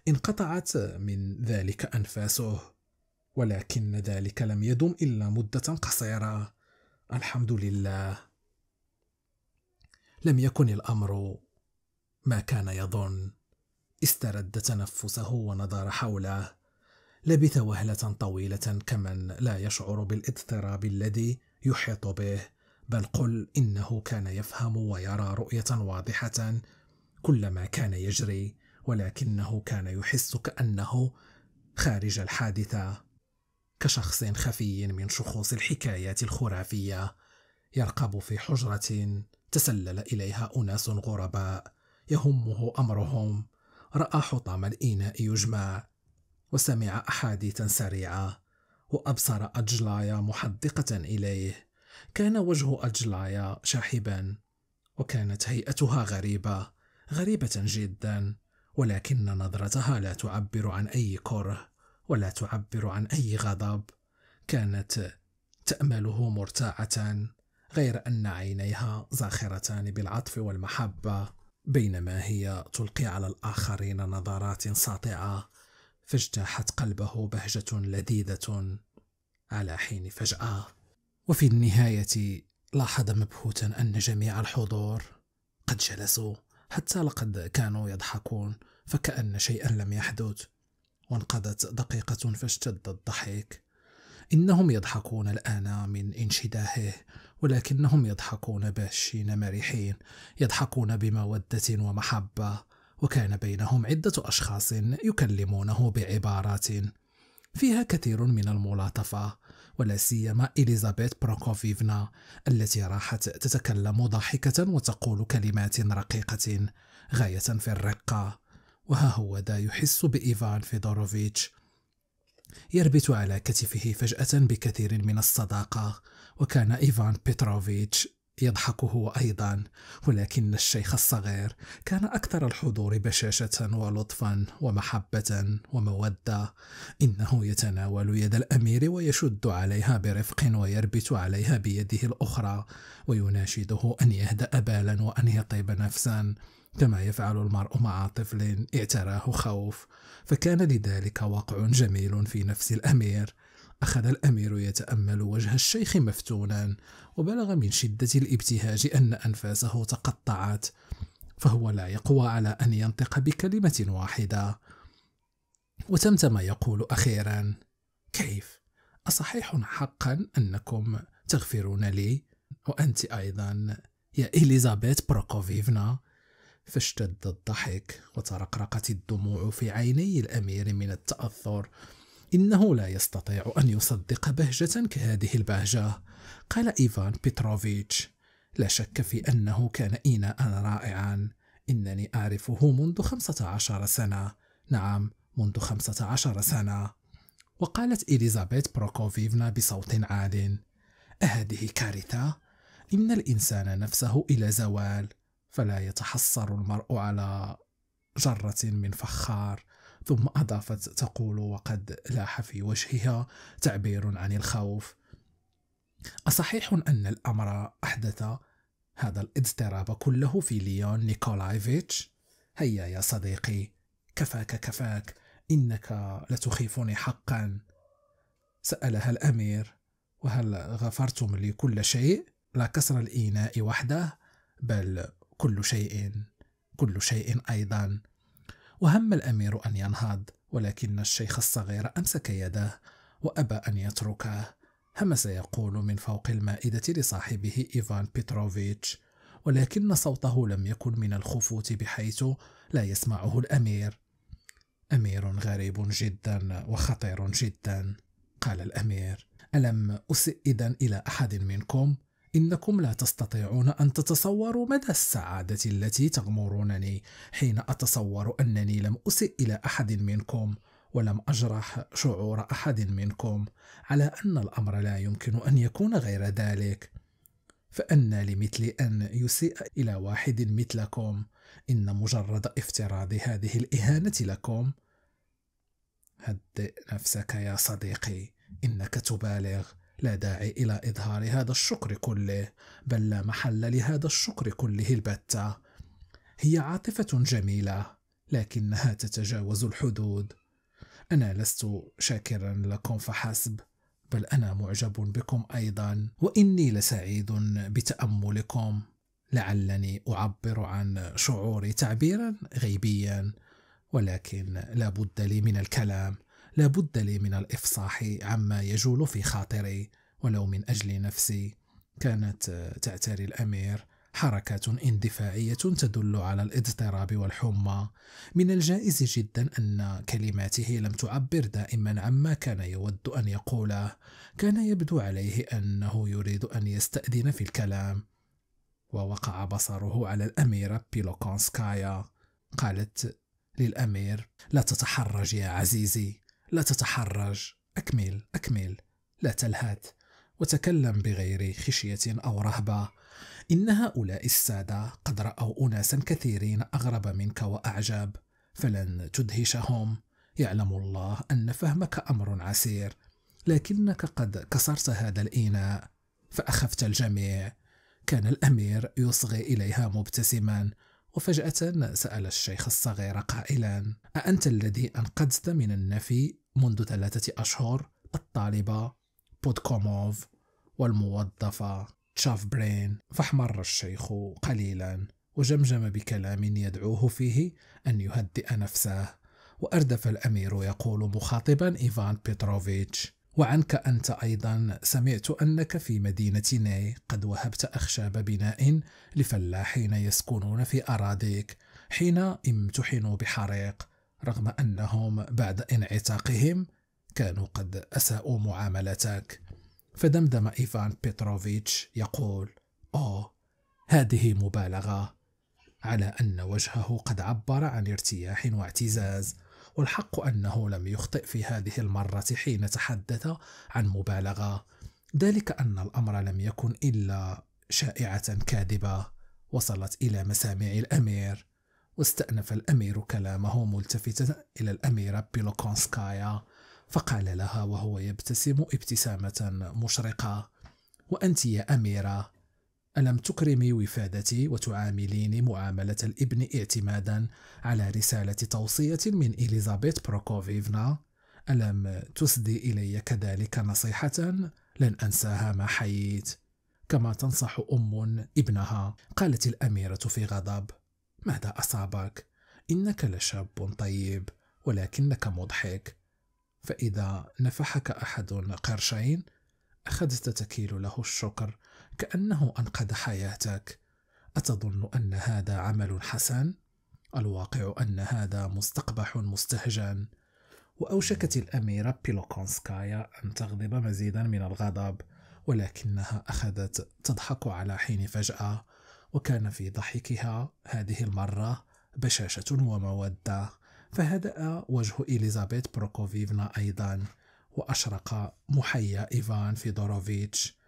انقطعت من ذلك أنفاسه ولكن ذلك لم يدم إلا مدة قصيرة الحمد لله لم يكن الأمر ما كان يظن استرد تنفسه ونظر حوله لبث وهلة طويلة كمن لا يشعر بالاضطراب الذي يحيط به بل قل إنه كان يفهم ويرى رؤية واضحة كل ما كان يجري ولكنه كان يحس كأنه خارج الحادثة كشخص خفي من شخوص الحكايات الخرافية يرقب في حجرة تسلل إليها أناس غرباء يهمه أمرهم رأى حطام الإناء يجمع وسمع أحاديثا سريعة وأبصر أجلايا محدقة إليه كان وجه أجلايا شاحبا وكانت هيئتها غريبة غريبة جدا ولكن نظرتها لا تعبر عن أي كره ولا تعبر عن أي غضب كانت تأمله مرتاعة غير أن عينيها زاخرتان بالعطف والمحبة بينما هي تلقي على الآخرين نظرات ساطعة فاجتاحت قلبه بهجة لذيذة على حين فجأة وفي النهاية لاحظ مبهوتا أن جميع الحضور قد جلسوا حتى لقد كانوا يضحكون فكأن شيئا لم يحدث وانقضت دقيقة فاشتد الضحك إنهم يضحكون الآن من انشداهه ولكنهم يضحكون باشين مرحين يضحكون بمودة ومحبة وكان بينهم عدة أشخاص يكلمونه بعبارات فيها كثير من الملاطفة ولا سيما إليزابيث بروكوفيفنا التي راحت تتكلم ضاحكة وتقول كلمات رقيقة غاية في الرقة وها هو ذا يحس بإيفان فيدوروفيتش يربت على كتفه فجأة بكثير من الصداقة وكان إيفان بيتروفيتش يضحك هو أيضا ولكن الشيخ الصغير كان أكثر الحضور بشاشة ولطفا ومحبة ومودة إنه يتناول يد الأمير ويشد عليها برفق ويربت عليها بيده الأخرى ويناشده أن يهدأ بالا وأن يطيب نفسا كما يفعل المرء مع طفل اعتراه خوف فكان لذلك وقع جميل في نفس الأمير أخذ الأمير يتأمل وجه الشيخ مفتونا وبلغ من شدة الابتهاج أن أنفاسه تقطعت فهو لا يقوى على أن ينطق بكلمة واحدة وتمتم يقول أخيرا كيف أصحيح حقا أنكم تغفرون لي وأنت أيضا يا إليزابيث بروكوفيفنا فاشتد الضحك وترقرقت الدموع في عيني الأمير من التأثر إنه لا يستطيع أن يصدق بهجة كهذه البهجة قال إيفان بيتروفيتش لا شك في أنه كان إناء رائعا إنني أعرفه منذ خمسة عشر سنة نعم منذ خمسة عشر سنة وقالت إليزابيث بروكوفيفنا بصوت عال أهذه كارثة؟ إن الإنسان نفسه إلى زوال فلا يتحصر المرء على جرة من فخار ثم أضافت تقول وقد لاح في وجهها تعبير عن الخوف أصحيح أن الأمر أحدث هذا الاضطراب كله في ليون نيكولايفيتش هيا يا صديقي كفاك كفاك إنك لتخيفني حقا سألها الأمير وهل غفرتم لي كل شيء لا كسر الإناء وحده بل كل شيء كل شيء أيضا وهم الأمير أن ينهض ولكن الشيخ الصغير أمسك يده وأبى أن يتركه همس يقول من فوق المائدة لصاحبه إيفان بيتروفيتش ولكن صوته لم يكن من الخفوت بحيث لا يسمعه الأمير أمير غريب جدا وخطير جدا قال الأمير ألم أسئ إذا إلى أحد منكم؟ إنكم لا تستطيعون أن تتصوروا مدى السعادة التي تغمرونني حين أتصور أنني لم أسئ إلى أحد منكم ولم أجرح شعور أحد منكم على أن الأمر لا يمكن أن يكون غير ذلك فأن لمثلي أن يسيء إلى واحد مثلكم إن مجرد افتراض هذه الإهانة لكم هدئ نفسك يا صديقي إنك تبالغ لا داعي إلى إظهار هذا الشكر كله بل لا محل لهذا الشكر كله البتة هي عاطفة جميلة لكنها تتجاوز الحدود أنا لست شاكرا لكم فحسب بل أنا معجب بكم أيضا وإني لسعيد بتأملكم لعلني أعبر عن شعوري تعبيرا غيبيا ولكن لا بد لي من الكلام لابد لي من الإفصاح عما يجول في خاطري ولو من أجل نفسي كانت تعتري الأمير حركات اندفاعية تدل على الاضطراب والحمى من الجائز جدا أن كلماته لم تعبر دائما عما كان يود أن يقوله كان يبدو عليه أنه يريد أن يستأذن في الكلام ووقع بصره على الأميرة بيلوكونسكايا قالت للأمير لا تتحرج يا عزيزي لا تتحرج أكمل أكمل لا تلهث وتكلم بغير خشية أو رهبة إن هؤلاء السادة قد رأوا أناسا كثيرين أغرب منك وأعجب فلن تدهشهم يعلم الله أن فهمك أمر عسير لكنك قد كسرت هذا الإناء فأخفت الجميع كان الأمير يصغي إليها مبتسما وفجأة سأل الشيخ الصغير قائلا أأنت الذي أنقذت من النفي منذ ثلاثة أشهر الطالبة بودكوموف والموظفة تشافبرين فاحمر الشيخ قليلا وجمجم بكلام يدعوه فيه أن يهدئ نفسه وأردف الأمير يقول مخاطبا إيفان بيتروفيتش وعنك أنت أيضا سمعت أنك في مدينة ناي قد وهبت أخشاب بناء لفلاحين يسكنون في أراضيك حين امتحنوا بحريق رغم أنهم بعد انعتاقهم كانوا قد أساءوا معاملتك فدمدم إيفان بيتروفيتش يقول أوه هذه مبالغة على أن وجهه قد عبر عن ارتياح واعتزاز والحق أنه لم يخطئ في هذه المرة حين تحدث عن مبالغة ذلك أن الأمر لم يكن إلا شائعة كاذبة وصلت إلى مسامع الأمير واستأنف الأمير كلامه ملتفتا إلى الأميرة بيلوكونسكايا فقال لها وهو يبتسم ابتسامة مشرقة وأنت يا أميرة ألم تكرمي وفادتي وتعامليني معاملة الابن اعتمادا على رسالة توصية من إليزابيث بروكوفيفنا؟ ألم تسدي إلي كذلك نصيحة لن أنساها ما حييت؟ كما تنصح أم ابنها قالت الأميرة في غضب ماذا أصابك؟ إنك لشاب طيب ولكنك مضحك فإذا نفحك أحد قرشين أخذت تكيل له الشكر كأنه أنقذ حياتك أتظن أن هذا عمل حسن؟ الواقع أن هذا مستقبح مستهجن وأوشكت الأميرة بيلوكونسكايا أن تغضب مزيدا من الغضب ولكنها أخذت تضحك على حين فجأة وكان في ضحكها هذه المرة بشاشة ومودة فهدأ وجه إليزابيث بروكوفيفنا أيضا وأشرق محيا إيفان فيدوروفيتش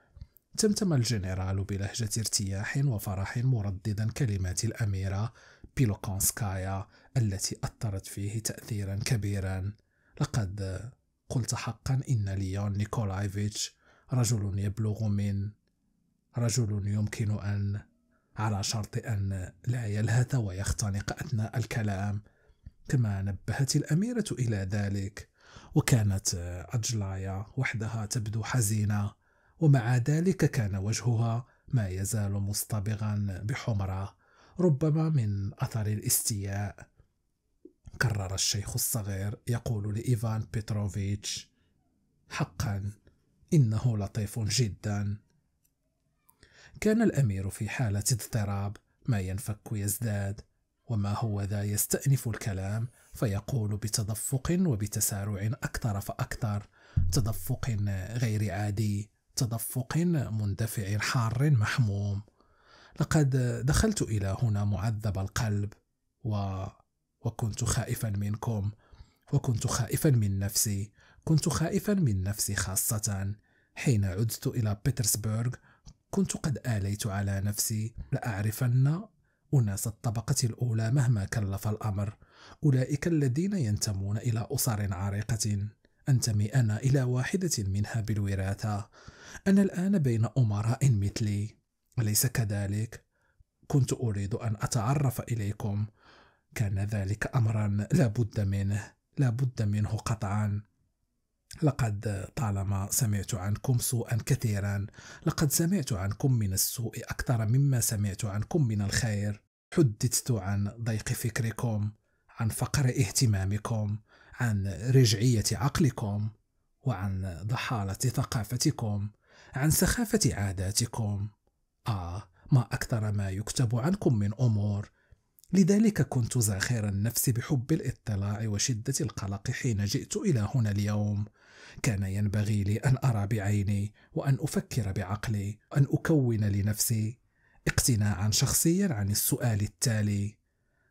تمتم الجنرال بلهجة ارتياح وفرح مرددا كلمات الأميرة بيلوكونسكايا التي أثرت فيه تأثيرا كبيرا لقد قلت حقا إن ليون نيكولايفيتش رجل يبلغ من رجل يمكن أن على شرط أن لا يلهث ويختنق أثناء الكلام كما نبهت الأميرة إلى ذلك وكانت أجلايا وحدها تبدو حزينة ومع ذلك كان وجهها ما يزال مصطبغا بحمرة ربما من أثر الاستياء كرر الشيخ الصغير يقول لإيفان بيتروفيتش حقا إنه لطيف جدا كان الأمير في حالة اضطراب ما ينفك يزداد وما هو ذا يستأنف الكلام فيقول بتدفق وبتسارع أكثر فأكثر تدفق غير عادي تدفق مندفع حار محموم لقد دخلت إلى هنا معذب القلب و... وكنت خائفا منكم وكنت خائفا من نفسي كنت خائفا من نفسي خاصة حين عدت إلى بيترسبورغ كنت قد آليت على نفسي لأعرفن أناس الطبقة الأولى مهما كلف الأمر أولئك الذين ينتمون إلى أسر عريقة أنتمي أنا إلى واحدة منها بالوراثة أنا الآن بين أمراء مثلي أليس كذلك؟ كنت أريد أن أتعرف إليكم كان ذلك أمرا لا بد منه لا بد منه قطعا لقد طالما سمعت عنكم سوءا كثيرا لقد سمعت عنكم من السوء أكثر مما سمعت عنكم من الخير حدثت عن ضيق فكركم عن فقر اهتمامكم عن رجعية عقلكم وعن ضحالة ثقافتكم عن سخافة عاداتكم آه ما أكثر ما يكتب عنكم من أمور لذلك كنت زاخر النفس بحب الاطلاع وشدة القلق حين جئت إلى هنا اليوم كان ينبغي لي أن أرى بعيني وأن أفكر بعقلي أن أكون لنفسي اقتناعا شخصيا عن السؤال التالي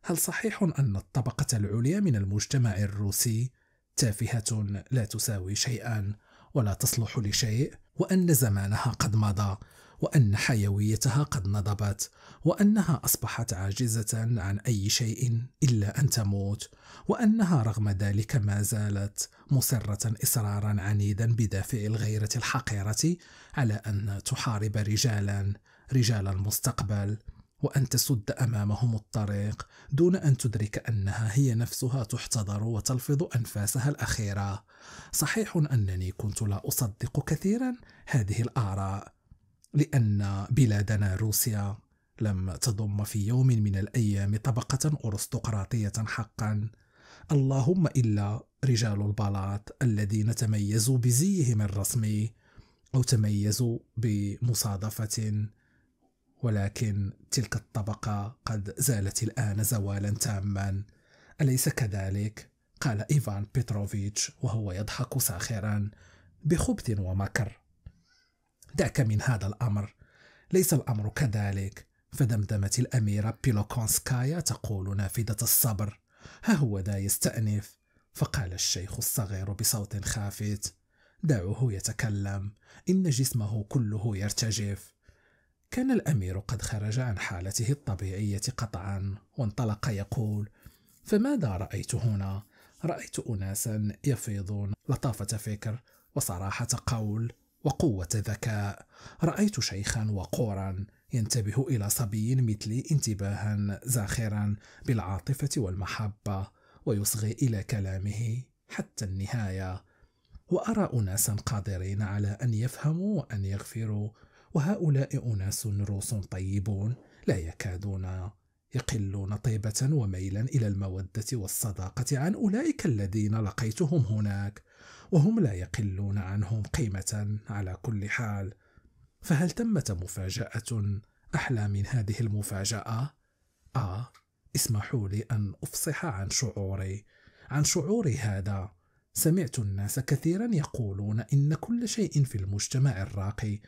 هل صحيح أن الطبقة العليا من المجتمع الروسي تافهة لا تساوي شيئا ولا تصلح لشيء وأن زمانها قد مضى وأن حيويتها قد نضبت وأنها أصبحت عاجزة عن أي شيء إلا أن تموت وأنها رغم ذلك ما زالت مصرة إصرارا عنيدا بدافع الغيرة الحقيرة على أن تحارب رجالا رجال المستقبل وأن تسد أمامهم الطريق دون أن تدرك أنها هي نفسها تحتضر وتلفظ أنفاسها الأخيرة. صحيح أنني كنت لا أصدق كثيرا هذه الآراء، لأن بلادنا روسيا لم تضم في يوم من الأيام طبقة أرستقراطية حقا، اللهم إلا رجال البلاط الذين تميزوا بزيهم الرسمي أو تميزوا بمصادفة ولكن تلك الطبقة قد زالت الآن زوالا تاما أليس كذلك؟ قال إيفان بيتروفيتش وهو يضحك ساخرا بخبث ومكر دعك من هذا الأمر ليس الأمر كذلك فدمدمت الأميرة بيلوكونسكايا تقول نافذة الصبر ها هو ذا يستأنف فقال الشيخ الصغير بصوت خافت دعوه يتكلم إن جسمه كله يرتجف كان الأمير قد خرج عن حالته الطبيعية قطعا وانطلق يقول فماذا رأيت هنا؟ رأيت أناسا يفيضون لطافة فكر وصراحة قول وقوة ذكاء رأيت شيخا وقورا ينتبه إلى صبي مثلي انتباها زاخرا بالعاطفة والمحبة ويصغي إلى كلامه حتى النهاية وأرى أناسا قادرين على أن يفهموا وأن يغفروا وهؤلاء أناس روس طيبون لا يكادون يقلون طيبة وميلا إلى المودة والصداقة عن أولئك الذين لقيتهم هناك وهم لا يقلون عنهم قيمة على كل حال فهل تمت مفاجأة أحلى من هذه المفاجأة؟ آه اسمحوا لي أن أفصح عن شعوري عن شعوري هذا سمعت الناس كثيرا يقولون إن كل شيء في المجتمع الراقي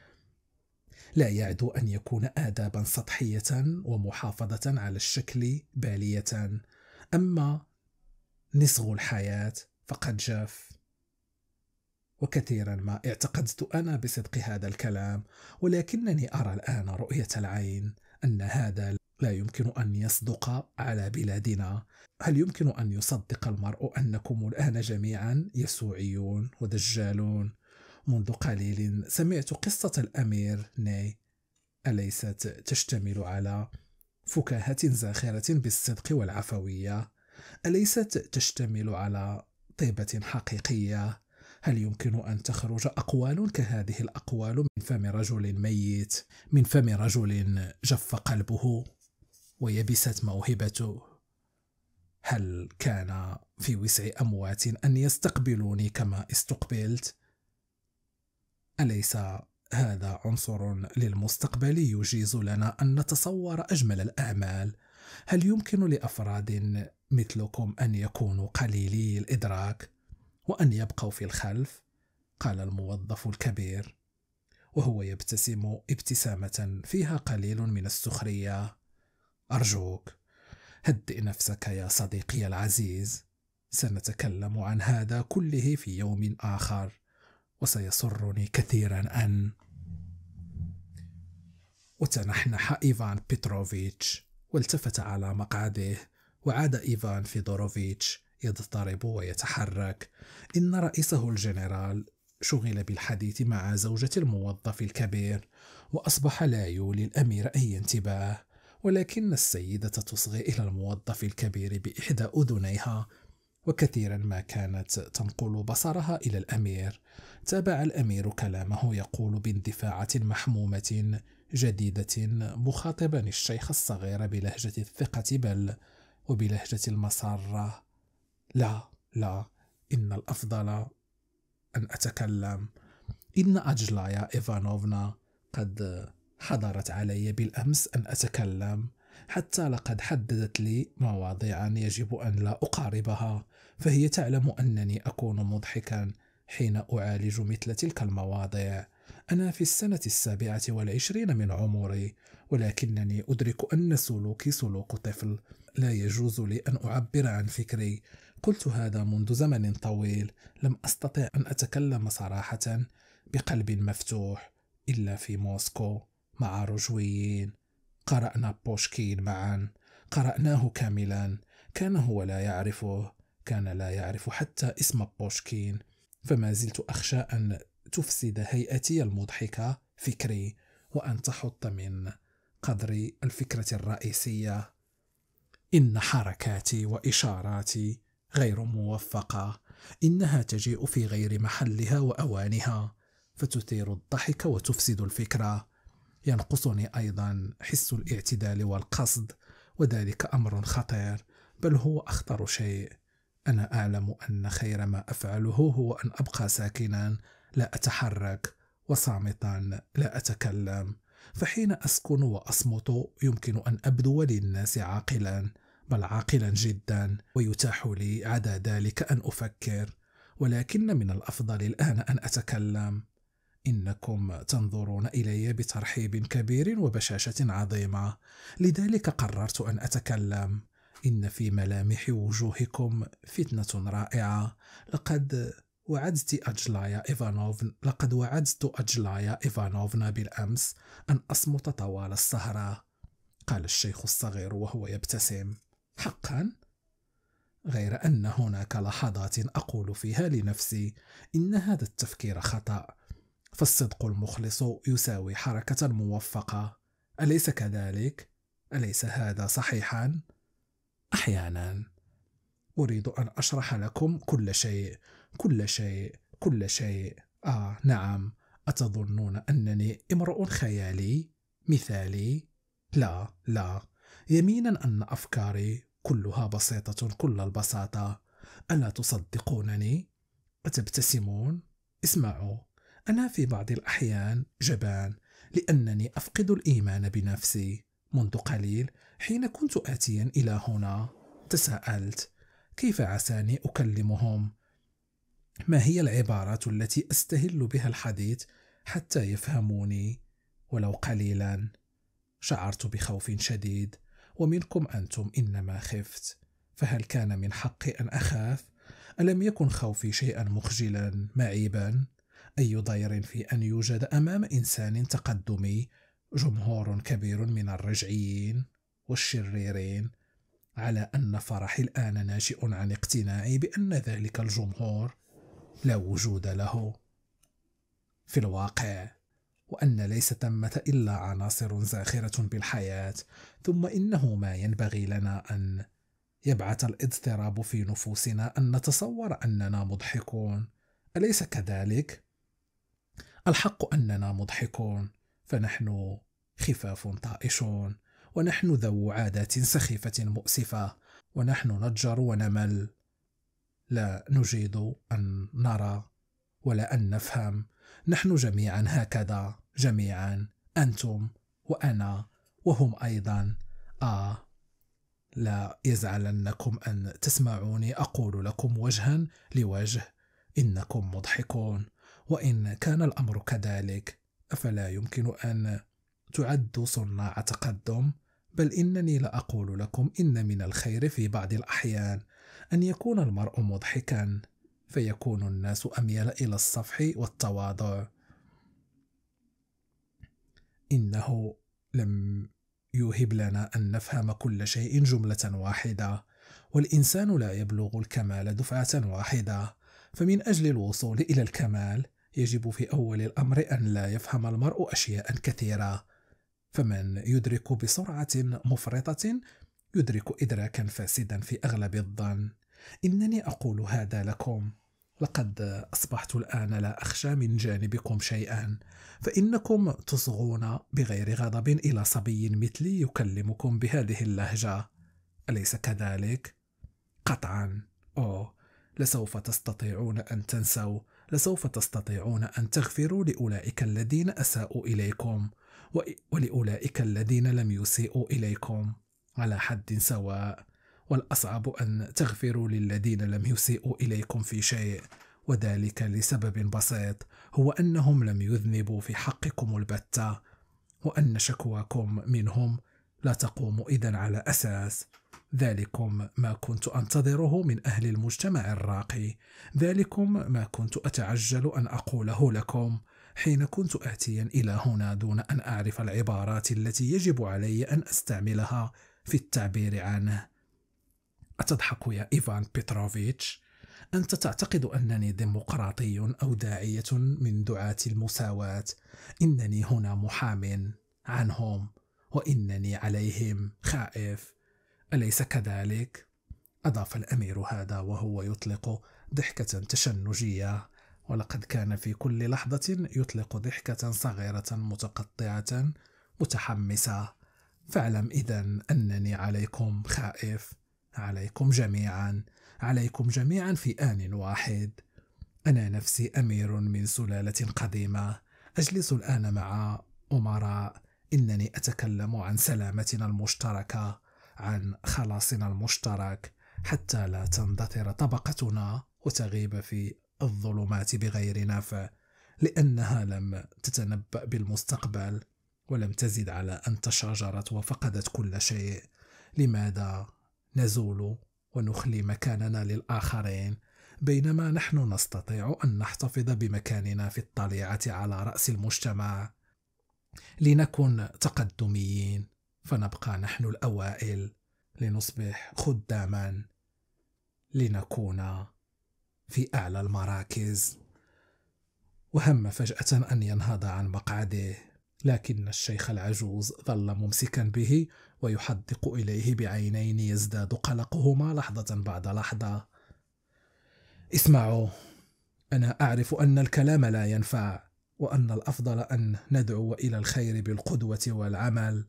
لا يعدو أن يكون آدابا سطحية ومحافظة على الشكل بالية أما نصغ الحياة فقد جاف وكثيرا ما اعتقدت أنا بصدق هذا الكلام ولكنني أرى الآن رؤية العين أن هذا لا يمكن أن يصدق على بلادنا هل يمكن أن يصدق المرء أنكم الآن جميعا يسوعيون ودجالون منذ قليل سمعت قصة الأمير ناي أليست تشتمل على فكاهة زاخرة بالصدق والعفوية؟ أليست تشتمل على طيبة حقيقية؟ هل يمكن أن تخرج أقوال كهذه الأقوال من فم رجل ميت، من فم رجل جف قلبه ويبست موهبته؟ هل كان في وسع أموات أن يستقبلوني كما استقبلت؟ أليس هذا عنصر للمستقبل يجيز لنا أن نتصور أجمل الأعمال؟ هل يمكن لأفراد مثلكم أن يكونوا قليلي الإدراك وأن يبقوا في الخلف؟ قال الموظف الكبير وهو يبتسم ابتسامة فيها قليل من السخرية أرجوك هدئ نفسك يا صديقي العزيز سنتكلم عن هذا كله في يوم آخر وسيسرني كثيرا أن وتنحنح إيفان بيتروفيتش والتفت على مقعده وعاد إيفان فيدوروفيتش يضطرب ويتحرك إن رئيسه الجنرال شغل بالحديث مع زوجة الموظف الكبير وأصبح لا يولي الأمير أي انتباه ولكن السيدة تصغي إلى الموظف الكبير بإحدى أذنيها وكثيرا ما كانت تنقل بصرها إلى الأمير تابع الأمير كلامه يقول باندفاعة محمومة جديدة مخاطبا الشيخ الصغير بلهجة الثقة بل وبلهجة المسرة لا لا إن الأفضل أن أتكلم إن أجلايا إيفانوفنا قد حضرت علي بالأمس أن أتكلم حتى لقد حددت لي مواضيعا يجب أن لا أقاربها فهي تعلم أنني أكون مضحكا حين أعالج مثل تلك المواضيع أنا في السنة السابعة والعشرين من عمري ولكنني أدرك أن سلوكي سلوك طفل لا يجوز لي أن أعبر عن فكري قلت هذا منذ زمن طويل لم أستطع أن أتكلم صراحة بقلب مفتوح إلا في موسكو مع رجويين قرأنا بوشكين معا قرأناه كاملا كان هو لا يعرفه كان لا يعرف حتى اسم بوشكين فما زلت أخشى أن تفسد هيئتي المضحكة فكري وأن تحط من قدر الفكرة الرئيسية إن حركاتي وإشاراتي غير موفقة إنها تجيء في غير محلها وأوانها فتثير الضحك وتفسد الفكرة ينقصني أيضا حس الاعتدال والقصد وذلك أمر خطير بل هو أخطر شيء أنا أعلم أن خير ما أفعله هو أن أبقى ساكنا لا أتحرك وصامتا لا أتكلم فحين أسكن وأصمت يمكن أن أبدو للناس عاقلا بل عاقلا جدا ويتاح لي عدا ذلك أن أفكر ولكن من الأفضل الآن أن أتكلم إنكم تنظرون إلي بترحيب كبير وبشاشة عظيمة لذلك قررت أن أتكلم إن في ملامح وجوهكم فتنة رائعة لقد وعدت أجلايا إيفانوفن لقد وعدت أجلايا إيفانوفنا بالأمس أن أصمت طوال السهرة قال الشيخ الصغير وهو يبتسم حقا غير أن هناك لحظات أقول فيها لنفسي إن هذا التفكير خطأ فالصدق المخلص يساوي حركة موفقة أليس كذلك؟ أليس هذا صحيحا؟ احيانا اريد ان اشرح لكم كل شيء كل شيء كل شيء اه نعم اتظنون انني امرؤ خيالي مثالي لا لا يمينا ان افكاري كلها بسيطه كل البساطه الا تصدقونني اتبتسمون اسمعوا انا في بعض الاحيان جبان لانني افقد الايمان بنفسي منذ قليل حين كنت آتيا إلى هنا تساءلت كيف عساني أكلمهم؟ ما هي العبارات التي أستهل بها الحديث حتى يفهموني ولو قليلا؟ شعرت بخوف شديد ومنكم أنتم إنما خفت فهل كان من حقي أن أخاف؟ ألم يكن خوفي شيئا مخجلا معيبا؟ أي ضير في أن يوجد أمام إنسان تقدمي جمهور كبير من الرجعيين؟ والشريرين على أن فرحي الآن ناشئ عن اقتناعي بأن ذلك الجمهور لا وجود له في الواقع وأن ليس ثمة إلا عناصر زاخرة بالحياة ثم إنه ما ينبغي لنا أن يبعث الاضطراب في نفوسنا أن نتصور أننا مضحكون أليس كذلك؟ الحق أننا مضحكون فنحن خفاف طائشون ونحن ذو عادات سخيفة مؤسفة ونحن نضجر ونمل لا نجيد أن نرى ولا أن نفهم نحن جميعا هكذا جميعا أنتم وأنا وهم أيضا آه لا يزعلنكم أن تسمعوني أقول لكم وجها لوجه إنكم مضحكون وإن كان الأمر كذلك أفلا يمكن أن تعد صناع تقدم بل انني لاقول لكم ان من الخير في بعض الاحيان ان يكون المرء مضحكا فيكون الناس اميل الى الصفح والتواضع انه لم يوهب لنا ان نفهم كل شيء جمله واحده والانسان لا يبلغ الكمال دفعه واحده فمن اجل الوصول الى الكمال يجب في اول الامر ان لا يفهم المرء اشياء كثيره فمن يدرك بسرعة مفرطة يدرك إدراكا فاسدا في أغلب الظن إنني أقول هذا لكم لقد أصبحت الآن لا أخشى من جانبكم شيئا فإنكم تصغون بغير غضب إلى صبي مثلي يكلمكم بهذه اللهجة أليس كذلك؟ قطعا أوه لسوف تستطيعون أن تنسوا لسوف تستطيعون أن تغفروا لأولئك الذين أساءوا إليكم ولأولئك الذين لم يسيئوا إليكم على حد سواء والأصعب أن تغفروا للذين لم يسيئوا إليكم في شيء وذلك لسبب بسيط هو أنهم لم يذنبوا في حقكم البتة وأن شكواكم منهم لا تقوم إذا على أساس ذلكم ما كنت أنتظره من أهل المجتمع الراقي ذلكم ما كنت أتعجل أن أقوله لكم حين كنت آتيا إلى هنا دون أن أعرف العبارات التي يجب علي أن أستعملها في التعبير عنه أتضحك يا إيفان بيتروفيتش؟ أنت تعتقد أنني ديمقراطي أو داعية من دعاة المساواة إنني هنا محام عنهم وإنني عليهم خائف أليس كذلك؟ أضاف الأمير هذا وهو يطلق ضحكة تشنجية ولقد كان في كل لحظة يطلق ضحكة صغيرة متقطعة متحمسة فاعلم إذا أنني عليكم خائف عليكم جميعا عليكم جميعا في آن واحد أنا نفسي أمير من سلالة قديمة أجلس الآن مع أمراء إنني أتكلم عن سلامتنا المشتركة عن خلاصنا المشترك حتى لا تندثر طبقتنا وتغيب في الظلمات بغير نافع لأنها لم تتنبأ بالمستقبل ولم تزد على أن تشاجرت وفقدت كل شيء لماذا نزول ونخلي مكاننا للآخرين بينما نحن نستطيع أن نحتفظ بمكاننا في الطليعة على رأس المجتمع لنكن تقدميين فنبقى نحن الأوائل لنصبح خداما لنكون في أعلى المراكز وهم فجأة أن ينهض عن مقعده لكن الشيخ العجوز ظل ممسكا به ويحدق إليه بعينين يزداد قلقهما لحظة بعد لحظة اسمعوا أنا أعرف أن الكلام لا ينفع وأن الأفضل أن ندعو إلى الخير بالقدوة والعمل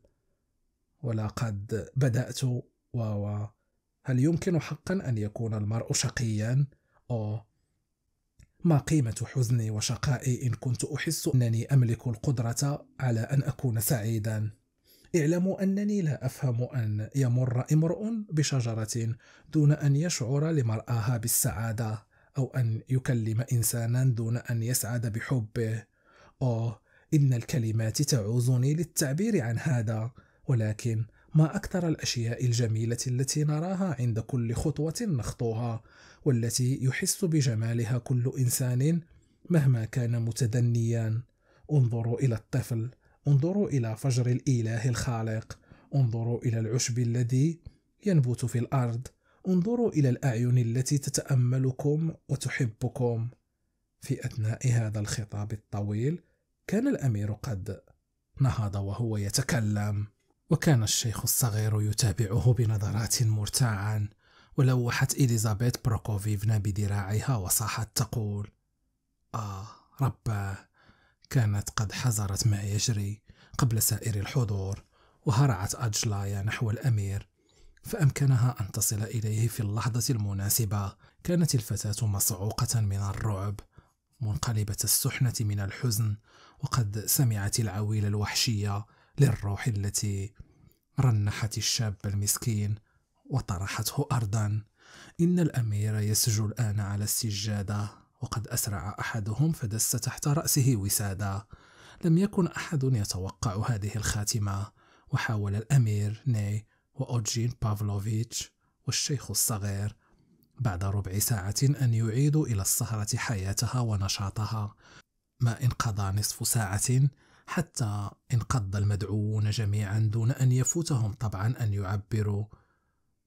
ولقد بدأت و هل يمكن حقا أن يكون المرء شقيا؟ أوه ما قيمة حزني وشقائي إن كنت أحس أنني أملك القدرة على أن أكون سعيدا اعلموا أنني لا أفهم أن يمر امرؤ بشجرة دون أن يشعر لمرآها بالسعادة أو أن يكلم إنسانا دون أن يسعد بحبه أوه إن الكلمات تعوزني للتعبير عن هذا ولكن ما أكثر الأشياء الجميلة التي نراها عند كل خطوة نخطوها والتي يحس بجمالها كل إنسان مهما كان متدنيا انظروا إلى الطفل انظروا إلى فجر الإله الخالق انظروا إلى العشب الذي ينبت في الأرض انظروا إلى الأعين التي تتأملكم وتحبكم في أثناء هذا الخطاب الطويل كان الأمير قد نهض وهو يتكلم وكان الشيخ الصغير يتابعه بنظرات مرتعا ولوحت إليزابيث بروكوفيفنا بذراعها وصاحت تقول آه رباه كانت قد حزرت ما يجري قبل سائر الحضور وهرعت أجلايا نحو الأمير فأمكنها أن تصل إليه في اللحظة المناسبة كانت الفتاة مصعوقة من الرعب منقلبة السحنة من الحزن وقد سمعت العويل الوحشية للروح التي رنحت الشاب المسكين وطرحته أرضا إن الأمير يسجو الآن على السجادة وقد أسرع أحدهم فدس تحت رأسه وسادة لم يكن أحد يتوقع هذه الخاتمة وحاول الأمير ني وأوجين بافلوفيتش والشيخ الصغير بعد ربع ساعة أن يعيدوا إلى السهرة حياتها ونشاطها ما إن قضى نصف ساعة حتى انقض المدعوون جميعا دون أن يفوتهم طبعا أن يعبروا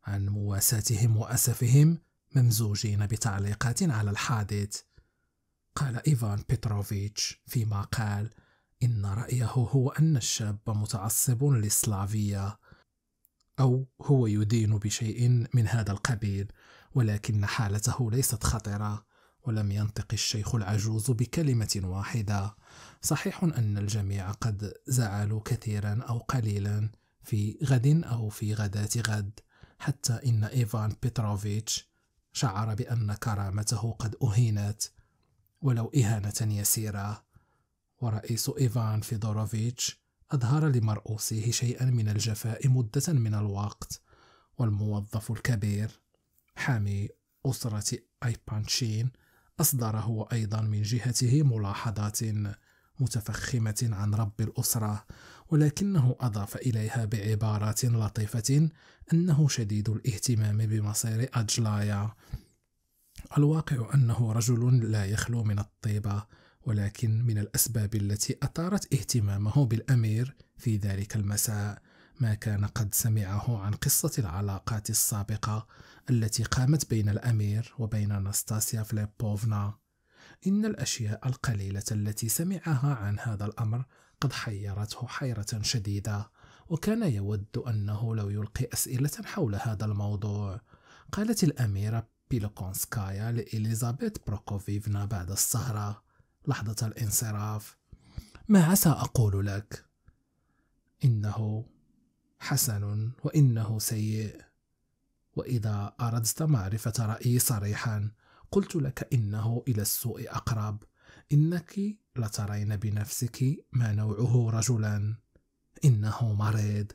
عن مواساتهم وأسفهم ممزوجين بتعليقات على الحادث قال إيفان بيتروفيتش فيما قال إن رأيه هو أن الشاب متعصب للسلافية أو هو يدين بشيء من هذا القبيل ولكن حالته ليست خطرة ولم ينطق الشيخ العجوز بكلمة واحدة صحيح أن الجميع قد زعلوا كثيرا أو قليلا في غد أو في غداة غد حتى إن إيفان بيتروفيتش شعر بأن كرامته قد أهينت ولو إهانة يسيرة ورئيس إيفان فيدوروفيتش أظهر لمرؤوسيه شيئا من الجفاء مدة من الوقت والموظف الكبير حامي أسرة أيبانشين أصدر هو أيضا من جهته ملاحظات متفخمة عن رب الأسرة ولكنه أضاف إليها بعبارات لطيفة أنه شديد الاهتمام بمصير أجلايا الواقع أنه رجل لا يخلو من الطيبة ولكن من الأسباب التي أثارت اهتمامه بالأمير في ذلك المساء ما كان قد سمعه عن قصة العلاقات السابقة التي قامت بين الأمير وبين أناستاسيا فليبوفنا إن الأشياء القليلة التي سمعها عن هذا الأمر قد حيرته حيرة شديدة وكان يود أنه لو يلقي أسئلة حول هذا الموضوع قالت الأميرة بيلوكونسكايا لإليزابيث بروكوفيفنا بعد السهرة لحظة الانصراف ما عسى أقول لك إنه حسن وإنه سيء وإذا أردت معرفة رأيي صريحا قلت لك إنه إلى السوء أقرب إنك لترين بنفسك ما نوعه رجلا إنه مريض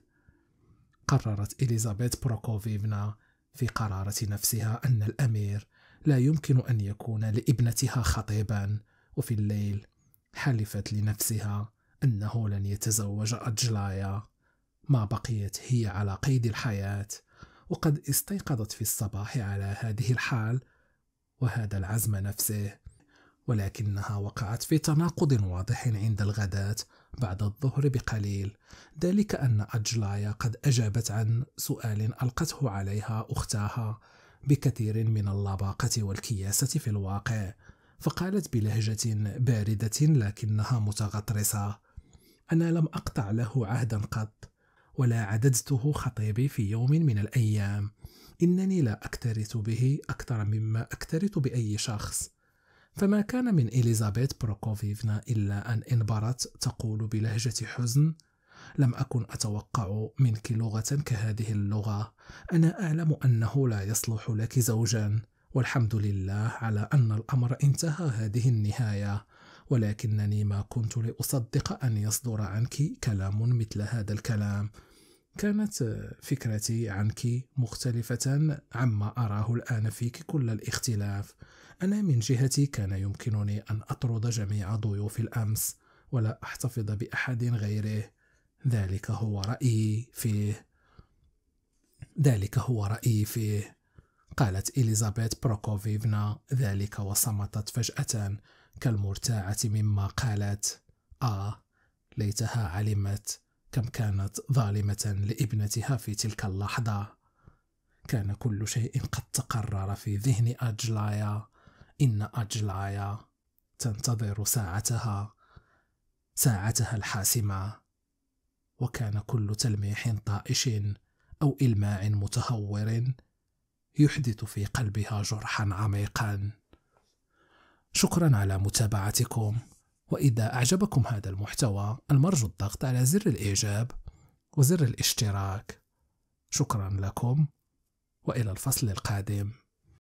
قررت إليزابيث بروكوفيفنا في قرارة نفسها أن الأمير لا يمكن أن يكون لابنتها خطيبا وفي الليل حلفت لنفسها أنه لن يتزوج أجلايا ما بقيت هي على قيد الحياة وقد استيقظت في الصباح على هذه الحال وهذا العزم نفسه ولكنها وقعت في تناقض واضح عند الغداة بعد الظهر بقليل ذلك أن أجلايا قد أجابت عن سؤال ألقته عليها أختها بكثير من اللباقة والكياسة في الواقع فقالت بلهجة باردة لكنها متغطرسة أنا لم أقطع له عهدا قط ولا عددته خطيبي في يوم من الأيام إنني لا أكترث به أكثر مما أكترث بأي شخص فما كان من إليزابيث بروكوفيفنا إلا أن انبرت تقول بلهجة حزن لم أكن أتوقع منك لغة كهذه اللغة أنا أعلم أنه لا يصلح لك زوجا والحمد لله على أن الأمر انتهى هذه النهاية ولكنني ما كنت لأصدق أن يصدر عنك كلام مثل هذا الكلام كانت فكرتي عنك مختلفة عما أراه الآن فيك كل الاختلاف أنا من جهتي كان يمكنني أن أطرد جميع ضيوف الأمس ولا أحتفظ بأحد غيره ذلك هو رأيي فيه ذلك هو رأيي فيه قالت إليزابيث بروكوفيفنا ذلك وصمتت فجأة كالمرتاعة مما قالت آه ليتها علمت كم كانت ظالمة لابنتها في تلك اللحظة كان كل شيء قد تقرر في ذهن أجلايا إن أجلايا تنتظر ساعتها ساعتها الحاسمة وكان كل تلميح طائش أو إلماع متهور يحدث في قلبها جرحا عميقا شكرا على متابعتكم وإذا أعجبكم هذا المحتوى المرجو الضغط على زر الإعجاب وزر الاشتراك شكرا لكم وإلى الفصل القادم